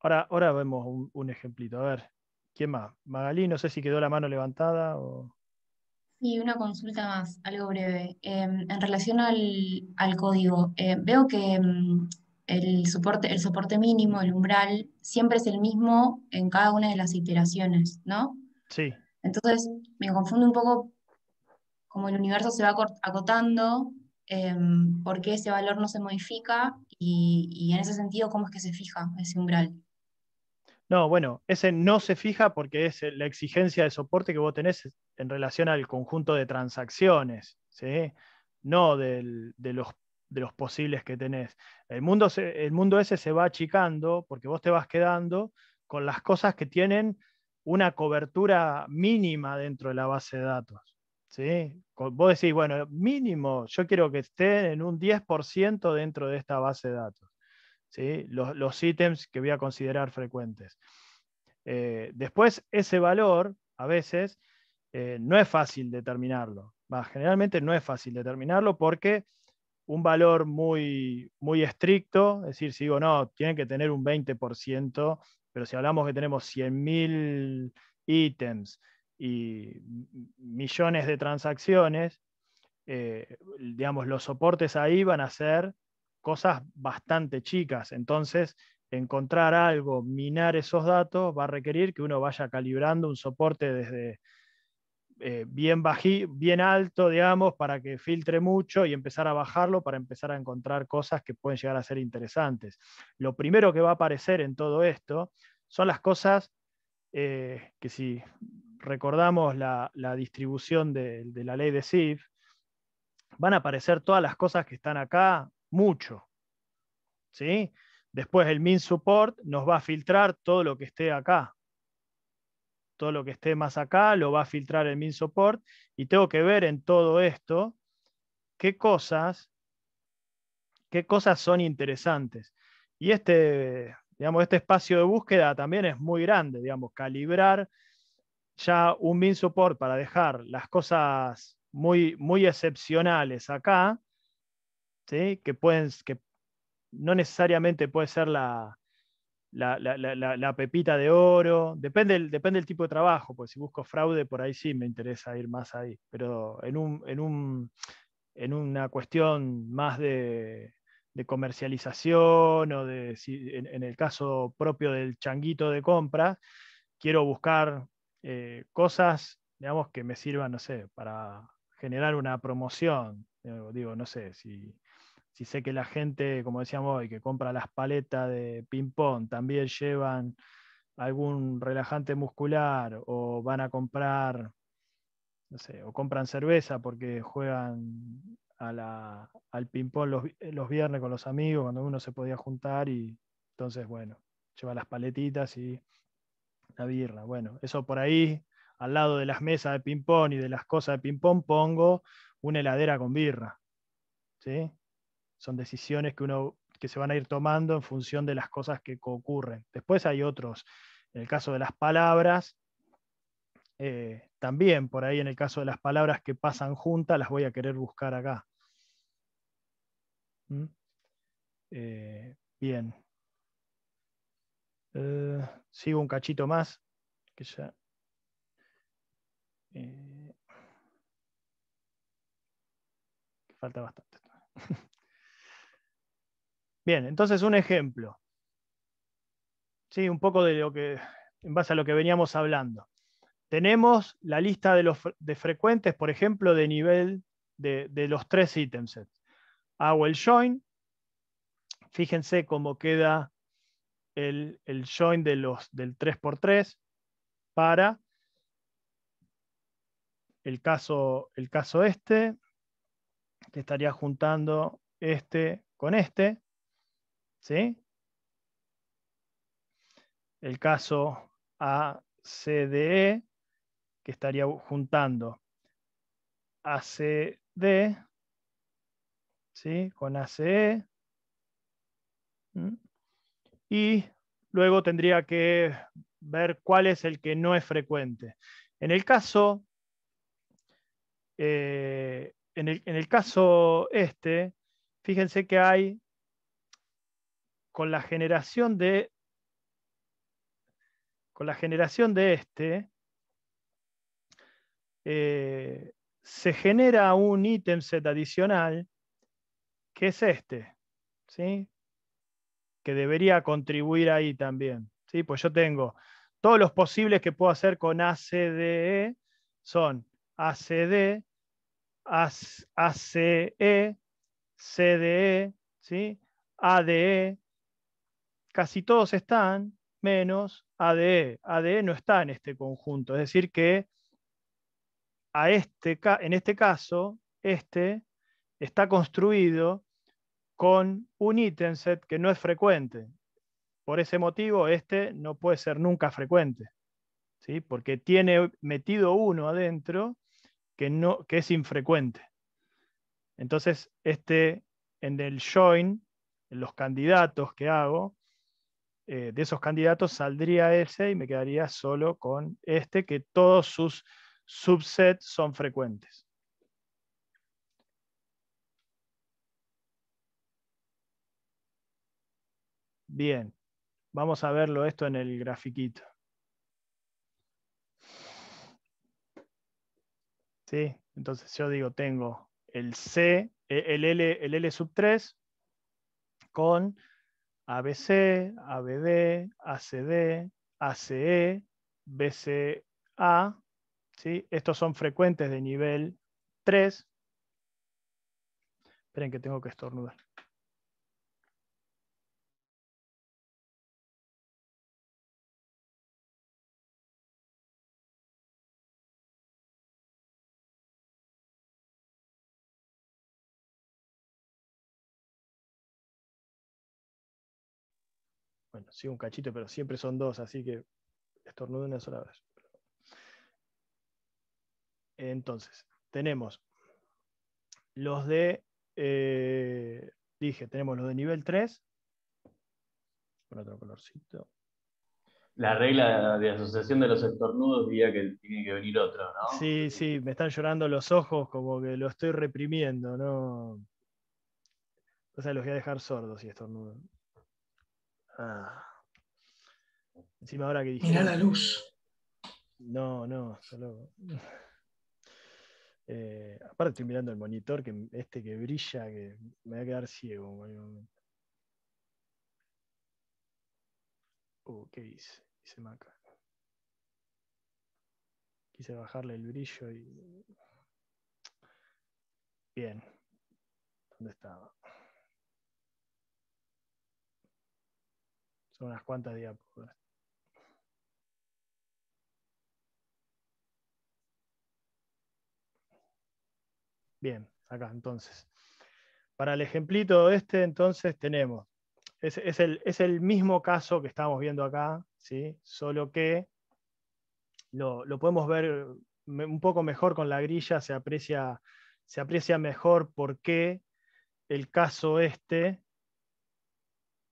Ahora, ahora vemos un, un ejemplito. A ver, ¿quién más? Magalí, no sé si quedó la mano levantada o... Sí, una consulta más, algo breve. Em, en relación al, código, eh, veo que mm, el, soporte, el soporte mínimo, el umbral, siempre es el mismo en cada una de las iteraciones, ¿no? Sí. Entonces, me confunde un poco cómo el universo se va acotando, em, por qué ese valor no se modifica y, y en ese sentido, cómo es que se fija ese umbral. No, bueno, ese no se fija porque es eh, la exigencia de soporte que vos tenés en relación al conjunto de transacciones, ¿sí? no de, los, de, los, posibles que tenés. El mundo, el mundo ese se va achicando porque vos te vas quedando con las cosas que tienen una cobertura mínima dentro de la base de datos. ¿sí? Vos decís, bueno, mínimo, yo quiero que esté en un 10% dentro de esta base de datos los, ítems que voy a considerar frecuentes. Eh, después, ese valor, a veces, eh, no es fácil determinarlo. generalmente no es fácil determinarlo porque un valor muy, muy estricto, es decir, si digo, no, tiene que tener un 20%, pero si hablamos que tenemos 100.000 ítems y millones de transacciones, eh, digamos, los soportes ahí van a ser cosas bastante chicas. Entonces, encontrar algo, minar esos datos, va a requerir que uno vaya calibrando un soporte desde eh, bien, bají, bien alto, digamos, para que filtre mucho y empezar a bajarlo para empezar a encontrar cosas que pueden llegar a ser interesantes. Lo primero que va a aparecer en todo esto son las cosas eh, que si recordamos la, distribución de, de, la ley de SIF, van a aparecer todas las cosas que están acá mucho. ¿Sí? Después el min support nos va a filtrar todo lo que esté acá. Todo lo que esté más acá lo va a filtrar el min support y tengo que ver en todo esto qué cosas qué cosas son interesantes. Y este, digamos, este espacio de búsqueda también es muy grande, digamos, calibrar ya un min support para dejar las cosas muy, muy excepcionales acá que, que no necesariamente puede ser la, la, pepita de oro, depende, depende del tipo de trabajo, pues si busco fraude, por ahí sí me interesa ir más ahí, pero en, un, en, en una cuestión más de, comercialización o de, en, el caso propio del changuito de compra, quiero buscar eh, cosas, digamos, que me sirvan, no sé, para generar una promoción. Eh, digo, no sé, si si sé que la gente, como decíamos hoy, que compra las paletas de ping-pong, también llevan algún relajante muscular o van a comprar, no sé, o compran cerveza porque juegan al ping-pong los, los, viernes con los amigos, cuando uno se podía juntar y entonces, bueno, lleva las paletitas y la birra. Bueno, eso por ahí, al lado de las mesas de ping-pong y de las cosas de ping-pong, pongo una heladera con birra. ¿Sí? son decisiones que uno se van a ir tomando en función de las cosas que ocurren. Después hay otros, en el caso de las palabras, eh, también por ahí en el caso de las palabras que pasan juntas, las voy a querer buscar acá. ¿Mm? Eh, bien. Eh, sigo un cachito más, que falta bastante. Bien, entonces un ejemplo. Sí, un poco de lo que, en base a lo que veníamos hablando. Tenemos la lista de frecuentes, por ejemplo, de nivel de, los tres ítems. Hago el join. Fíjense cómo queda el, join de los, del 3x3 para el caso este, que estaría juntando este con este. ¿Sí? El caso ACDE, que estaría juntando ACD ¿sí? con ACE. Y luego tendría que ver cuál es el que no es frecuente. En el caso, eh, en el caso este, fíjense que hay con la generación de con la generación de este eh, se genera un ítem set adicional que es este, ¿sí? que debería contribuir ahí también. ¿sí? Pues yo tengo todos los posibles que puedo hacer con ACDE son ACD, ACE, CDE, ¿sí? ADE, casi todos están, menos ADE. ADE no está en este conjunto, es decir que a este, en este caso, este está construido con un ítem set que no es frecuente. Por ese motivo, este no puede ser nunca frecuente, ¿sí? porque tiene metido uno adentro que, no, que es infrecuente. Entonces, este, en el join, en los candidatos que hago, eh, de esos candidatos saldría ese y me quedaría solo con este, que todos sus subsets son frecuentes. Bien, vamos a verlo esto en el grafiquito. ¿Sí? Entonces yo digo, tengo el C, el L, el L sub 3 con ABC, ABD, ACD, ACE, BCA. ¿sí? Estos son frecuentes de nivel 3. Esperen que tengo que estornudar. bueno, sí, un cachito, pero siempre son dos, así que estornudo una sola vez. Entonces, tenemos los de, eh, dije, tenemos los de nivel 3, otro colorcito. La regla eh, de asociación de los estornudos diría que tiene que venir otro, ¿no? Sí, sí, me están llorando los ojos como que lo estoy reprimiendo, ¿no? O sea, los voy a dejar sordos y estornudos. Ah. Encima ahora que dije. Mirá la luz. No, no, solo. Eh, aparte estoy mirando el monitor, que este que brilla, que me va a quedar ciego en momento. Uh, ¿qué hice? Hice maca. Quise bajarle el brillo y. Bien. ¿Dónde estaba? unas cuantas diapositivas. Bien, acá entonces. Para el ejemplito este, entonces tenemos, es, el, mismo caso que estamos viendo acá, ¿sí? solo que lo, podemos ver un poco mejor con la grilla, se aprecia, se aprecia mejor por qué el caso este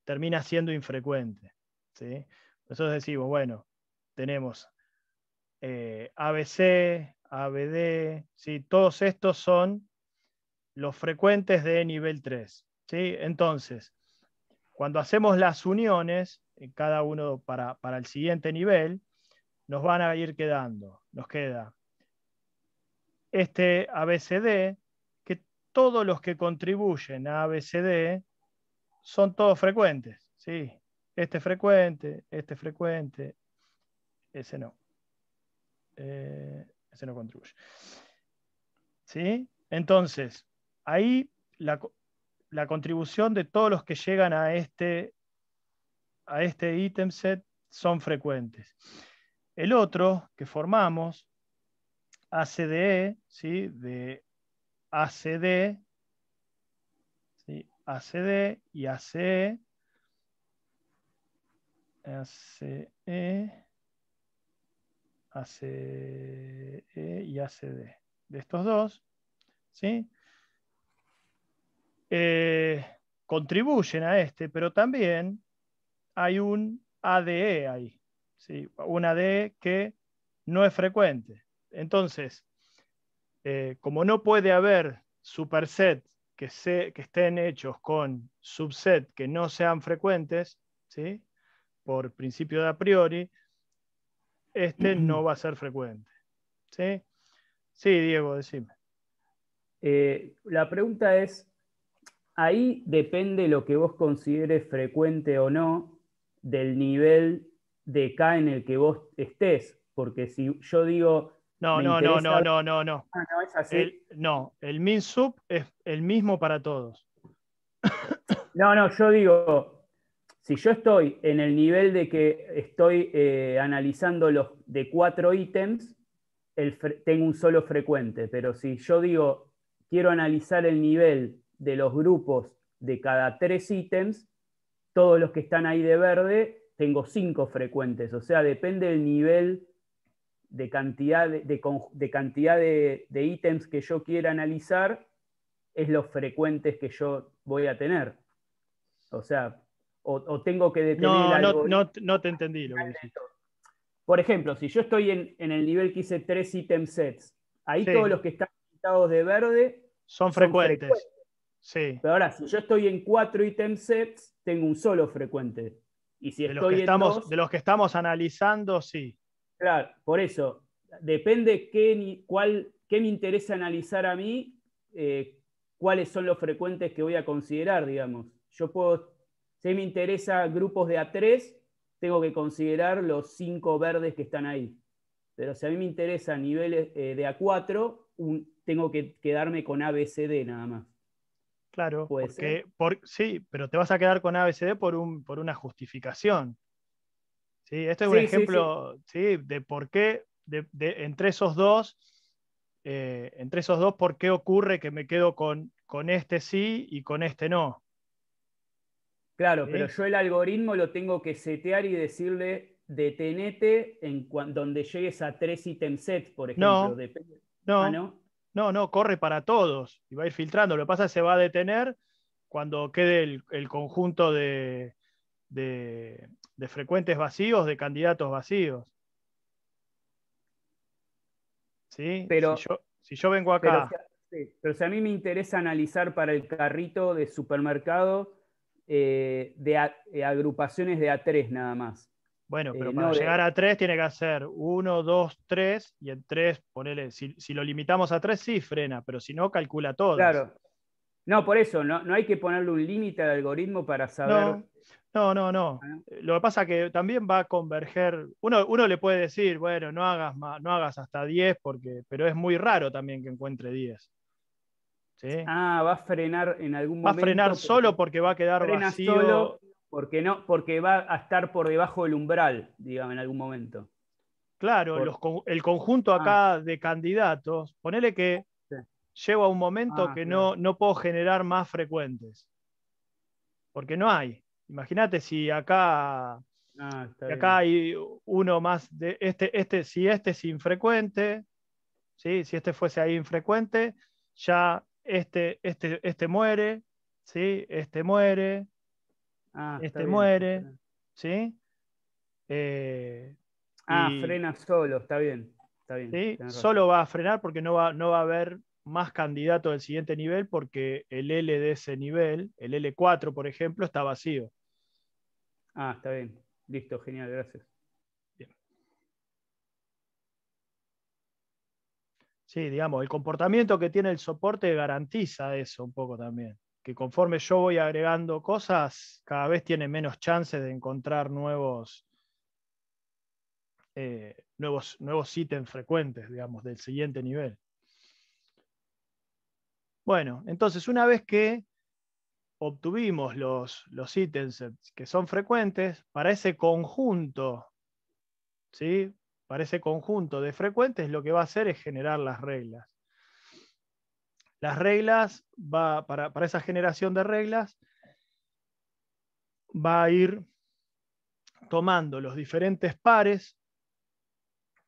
termina siendo infrecuente. ¿sí? Nosotros decimos, bueno, tenemos eh, ABC, ABD, todos estos son los frecuentes de nivel 3. Entonces, cuando hacemos las uniones, eh, cada uno para el siguiente nivel, nos van a ir quedando, nos queda este ABCD, que todos los que contribuyen a ABCD son todos frecuentes, ¿sí? Este frecuente, este frecuente, ese no. Eh, ese no contribuye. ¿Sí? Entonces, ahí la, contribución de todos los que llegan a este, a este ítem set son frecuentes. El otro que formamos, ACDE, ¿sí? de ACD ACD y ACE. ACE. ACE y ACD. De estos dos, ¿sí? Eh, contribuyen a este, pero también hay un ADE ahí, ¿sí? un ADE que no es frecuente. Entonces, eh, como no puede haber superset que, estén hechos con subset que no sean frecuentes, ¿sí? por principio de a priori, este no va a ser frecuente. ¿Sí? Sí, Diego, decime. Eh, la pregunta es, ahí depende lo que vos consideres frecuente o no del nivel de K en el que vos estés, porque si yo digo no, no, no, ah, no, no, no, no, no. El, no, min sub es el mismo para todos. No, no, yo digo, si yo estoy en el nivel de que estoy eh, analizando los de cuatro ítems, tengo un solo frecuente, pero si yo digo, quiero analizar el nivel de los grupos de cada tres ítems, todos los que están ahí de verde, tengo cinco frecuentes, o sea, depende del nivel de cantidad de, cantidad de, ítems que yo quiera analizar es los frecuentes que yo voy a tener. O sea, o, tengo que detener no, No, te entendí. Lo Por ejemplo, si yo estoy en, el nivel que hice tres item sets, ahí todos los que están pintados de verde son, frecuentes. Sí. Pero ahora, si yo estoy en cuatro item sets, tengo un solo frecuente. Y si de los que estamos analizando, sí. Claro, por eso, depende qué, cuál, qué me interesa analizar a mí, eh, cuáles son los frecuentes que voy a considerar, digamos. Yo puedo, si me interesa grupos de A3, tengo que considerar los cinco verdes que están ahí. Pero si a mí me interesa niveles eh, de A4, tengo que quedarme con ABCD nada más. Claro, porque, por, sí, pero te vas a quedar con ABCD por, un, por una justificación. ¿sí? Este es un ejemplo sí, de por qué, de, entre esos dos, eh, entre esos dos, por qué ocurre que me quedo con, con este sí y con este no. Claro, pero yo el algoritmo lo tengo que setear y decirle detenete en donde llegues a tres item sets, por ejemplo. Ah, no, no, no, corre para todos y va a ir filtrando. Lo que pasa es que se va a detener cuando quede el conjunto de, de, frecuentes vacíos, de candidatos vacíos. ¿Sí? Pero, si, yo, si yo vengo acá. Pero, si a mí me interesa analizar para el carrito de supermercado eh, de, eh, agrupaciones de A3 nada más. Bueno, pero eh, para llegar a 3 tiene que hacer 1, 2, 3 y en 3, ponele, si, si, lo limitamos a 3 sí frena, pero si no calcula todo. Claro, no, por eso, no, hay que ponerle un límite al algoritmo para saber. No, no, no. Ah. Lo que pasa es que también va a converger. Uno, le puede decir, bueno, no hagas, no hagas hasta 10, porque, pero es muy raro también que encuentre 10. Ah, va a frenar en algún momento. Va a frenar solo porque va a quedar vacío. porque, no, porque va a estar por debajo del umbral, digamos, en algún momento. Claro, el conjunto ah. acá de candidatos, ponele que llego a un momento ah, que no, no puedo generar más frecuentes. Porque no hay. Imagínate si acá, ah, acá hay uno más de este, este, si este es infrecuente, ¿sí? si este fuese ahí infrecuente, ya este, este, este muere, ¿sí? este muere, ah, este muere, ¿sí? Eh, ah, frena solo, está bien. Está bien, Solo va a frenar porque no va, no va a haber más candidato del siguiente nivel porque el L de ese nivel, el L4, por ejemplo, está vacío. Ah, está bien. Listo, genial, gracias. Sí, digamos, el comportamiento que tiene el soporte garantiza eso un poco también. Que conforme yo voy agregando cosas, cada vez tiene menos chances de encontrar nuevos, eh, nuevos, nuevos ítems frecuentes, digamos, del siguiente nivel. Bueno, entonces una vez que obtuvimos los, los ítems que son frecuentes, para ese conjunto, para ese conjunto de frecuentes lo que va a hacer es generar las reglas. Las reglas, va, para, esa generación de reglas, va a ir tomando los diferentes pares,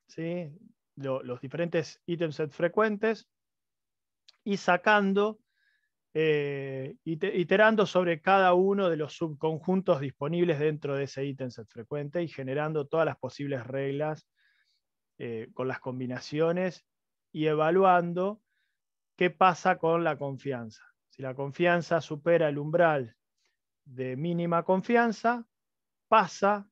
¿sí? los, los diferentes ítems frecuentes, y sacando, eh, iterando sobre cada uno de los subconjuntos disponibles dentro de ese ítem set frecuente y generando todas las posibles reglas eh, con las combinaciones y evaluando qué pasa con la confianza. Si la confianza supera el umbral de mínima confianza, pasa,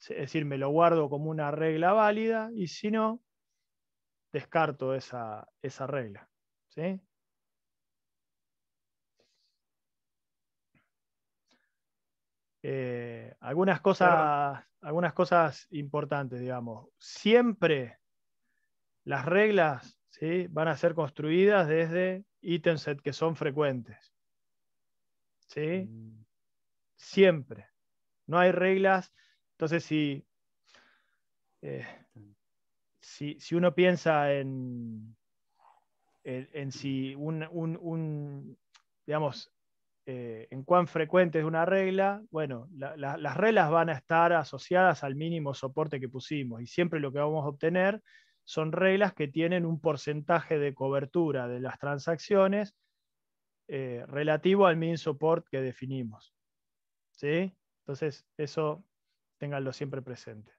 es decir, me lo guardo como una regla válida y si no, descarto esa regla. ¿Sí? Eh, algunas, cosas, algunas cosas importantes, digamos. Siempre las reglas van a ser construidas desde ítems que son frecuentes. Mm. Siempre. No hay reglas. Entonces, si, eh, si, si uno piensa en, en, si un, digamos, eh, en cuán frecuente es una regla, bueno, las reglas van a estar asociadas al mínimo soporte que pusimos y siempre lo que vamos a obtener son reglas que tienen un porcentaje de cobertura de las transacciones eh, relativo al min soporte que definimos. ¿Sí? Entonces, eso ténganlo siempre presente.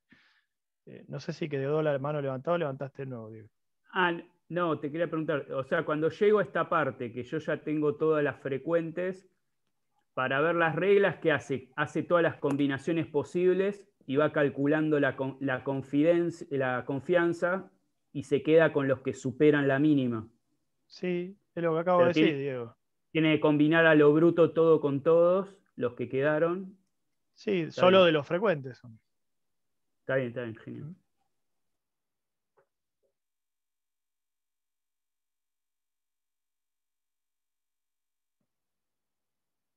Eh, no sé si quedó la mano levantada o levantaste nuevo Diego. Ah, no, te quería preguntar, o sea, cuando llego a esta parte, que yo ya tengo todas las frecuentes, para ver las reglas que hace, hace todas las combinaciones posibles y va calculando la, la, la confianza y se queda con los que superan la mínima. Sí, es lo que acabo de decir, Diego. Tiene que combinar a lo bruto todo con todos, los que quedaron. Sí, solo de los frecuentes. Está bien, está bien, genial.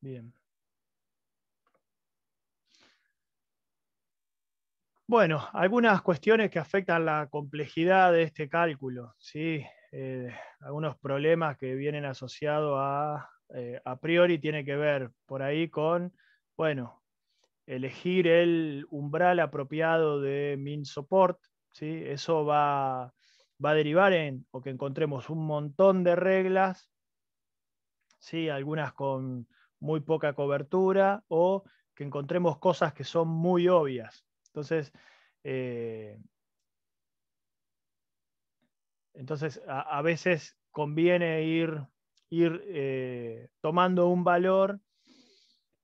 Bien. Bueno, algunas cuestiones que afectan la complejidad de este cálculo, ¿sí? Eh, algunos problemas que vienen asociados a, eh, a priori, tiene que ver por ahí con, bueno, elegir el umbral apropiado de min support, ¿sí? eso va, a derivar en o que encontremos un montón de reglas, ¿sí? algunas con muy poca cobertura o que encontremos cosas que son muy obvias. Entonces, eh, entonces a, veces conviene ir, ir eh, tomando un valor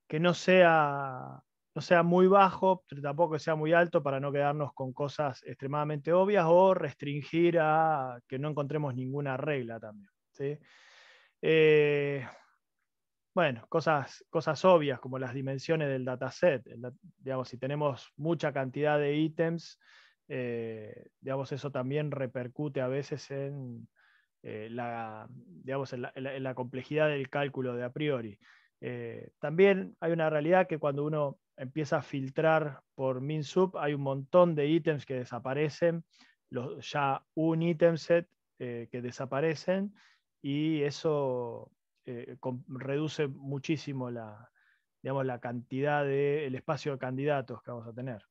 que no sea, sea muy bajo, pero tampoco sea muy alto para no quedarnos con cosas extremadamente obvias o restringir a que no encontremos ninguna regla también. ¿sí? Eh, bueno, cosas, cosas obvias como las dimensiones del dataset. digamos, si tenemos mucha cantidad de ítems, eh, digamos, eso también repercute a veces eh, en, la, en, la, complejidad del cálculo de a priori. Eh, también hay una realidad que cuando uno empieza a filtrar por MinSub, hay un montón de ítems que desaparecen, los, ya un ítem set que desaparecen, y eso eh, reduce muchísimo la, cantidad de, espacio de candidatos que vamos a tener.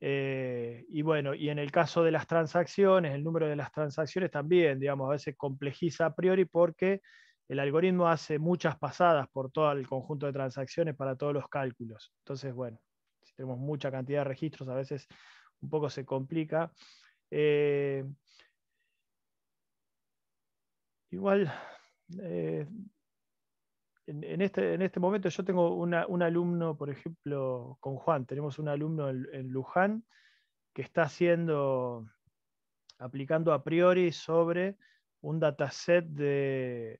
Eh, y bueno, y en el caso de las transacciones, el número de las transacciones también, digamos, a veces complejiza a priori porque el algoritmo hace muchas pasadas por todo el conjunto de transacciones para todos los cálculos. Entonces, bueno, si tenemos mucha cantidad de registros, a veces un poco se complica. Eh, igual, eh, este, en, este, momento yo tengo un alumno, por ejemplo, con Juan, tenemos un alumno en, Luján que está haciendo, aplicando a priori sobre un dataset de,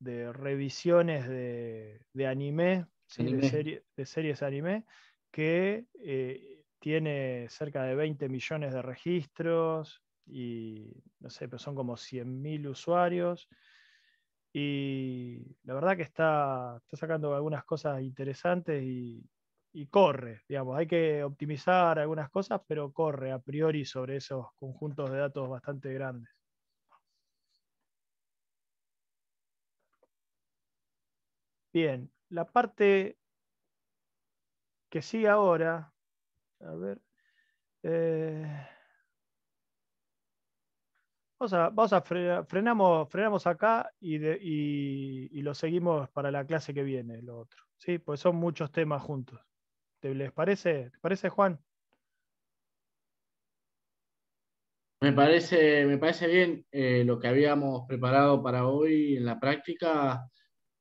revisiones de, anime, De, series anime, que eh, tiene cerca de 20 millones de registros y no sé, pero son como 100.000 usuarios. Y la verdad que está, sacando algunas cosas interesantes y, corre, digamos, hay que optimizar algunas cosas, pero corre a priori sobre esos conjuntos de datos bastante grandes. Bien, la parte que sigue ahora, a ver, eh, Vamos a, frenamos, frenamos acá y, lo seguimos para la clase que viene, lo otro. Sí, pues son muchos temas juntos. ¿Te, parece? parece, Juan? Me parece, me parece bien eh, lo que habíamos preparado para hoy en la práctica.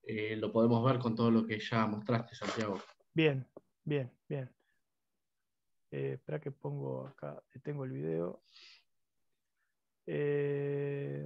Eh, lo podemos ver con todo lo que ya mostraste, Santiago. Bien, bien, bien. Eh, espera que pongo acá, tengo el video. Eh,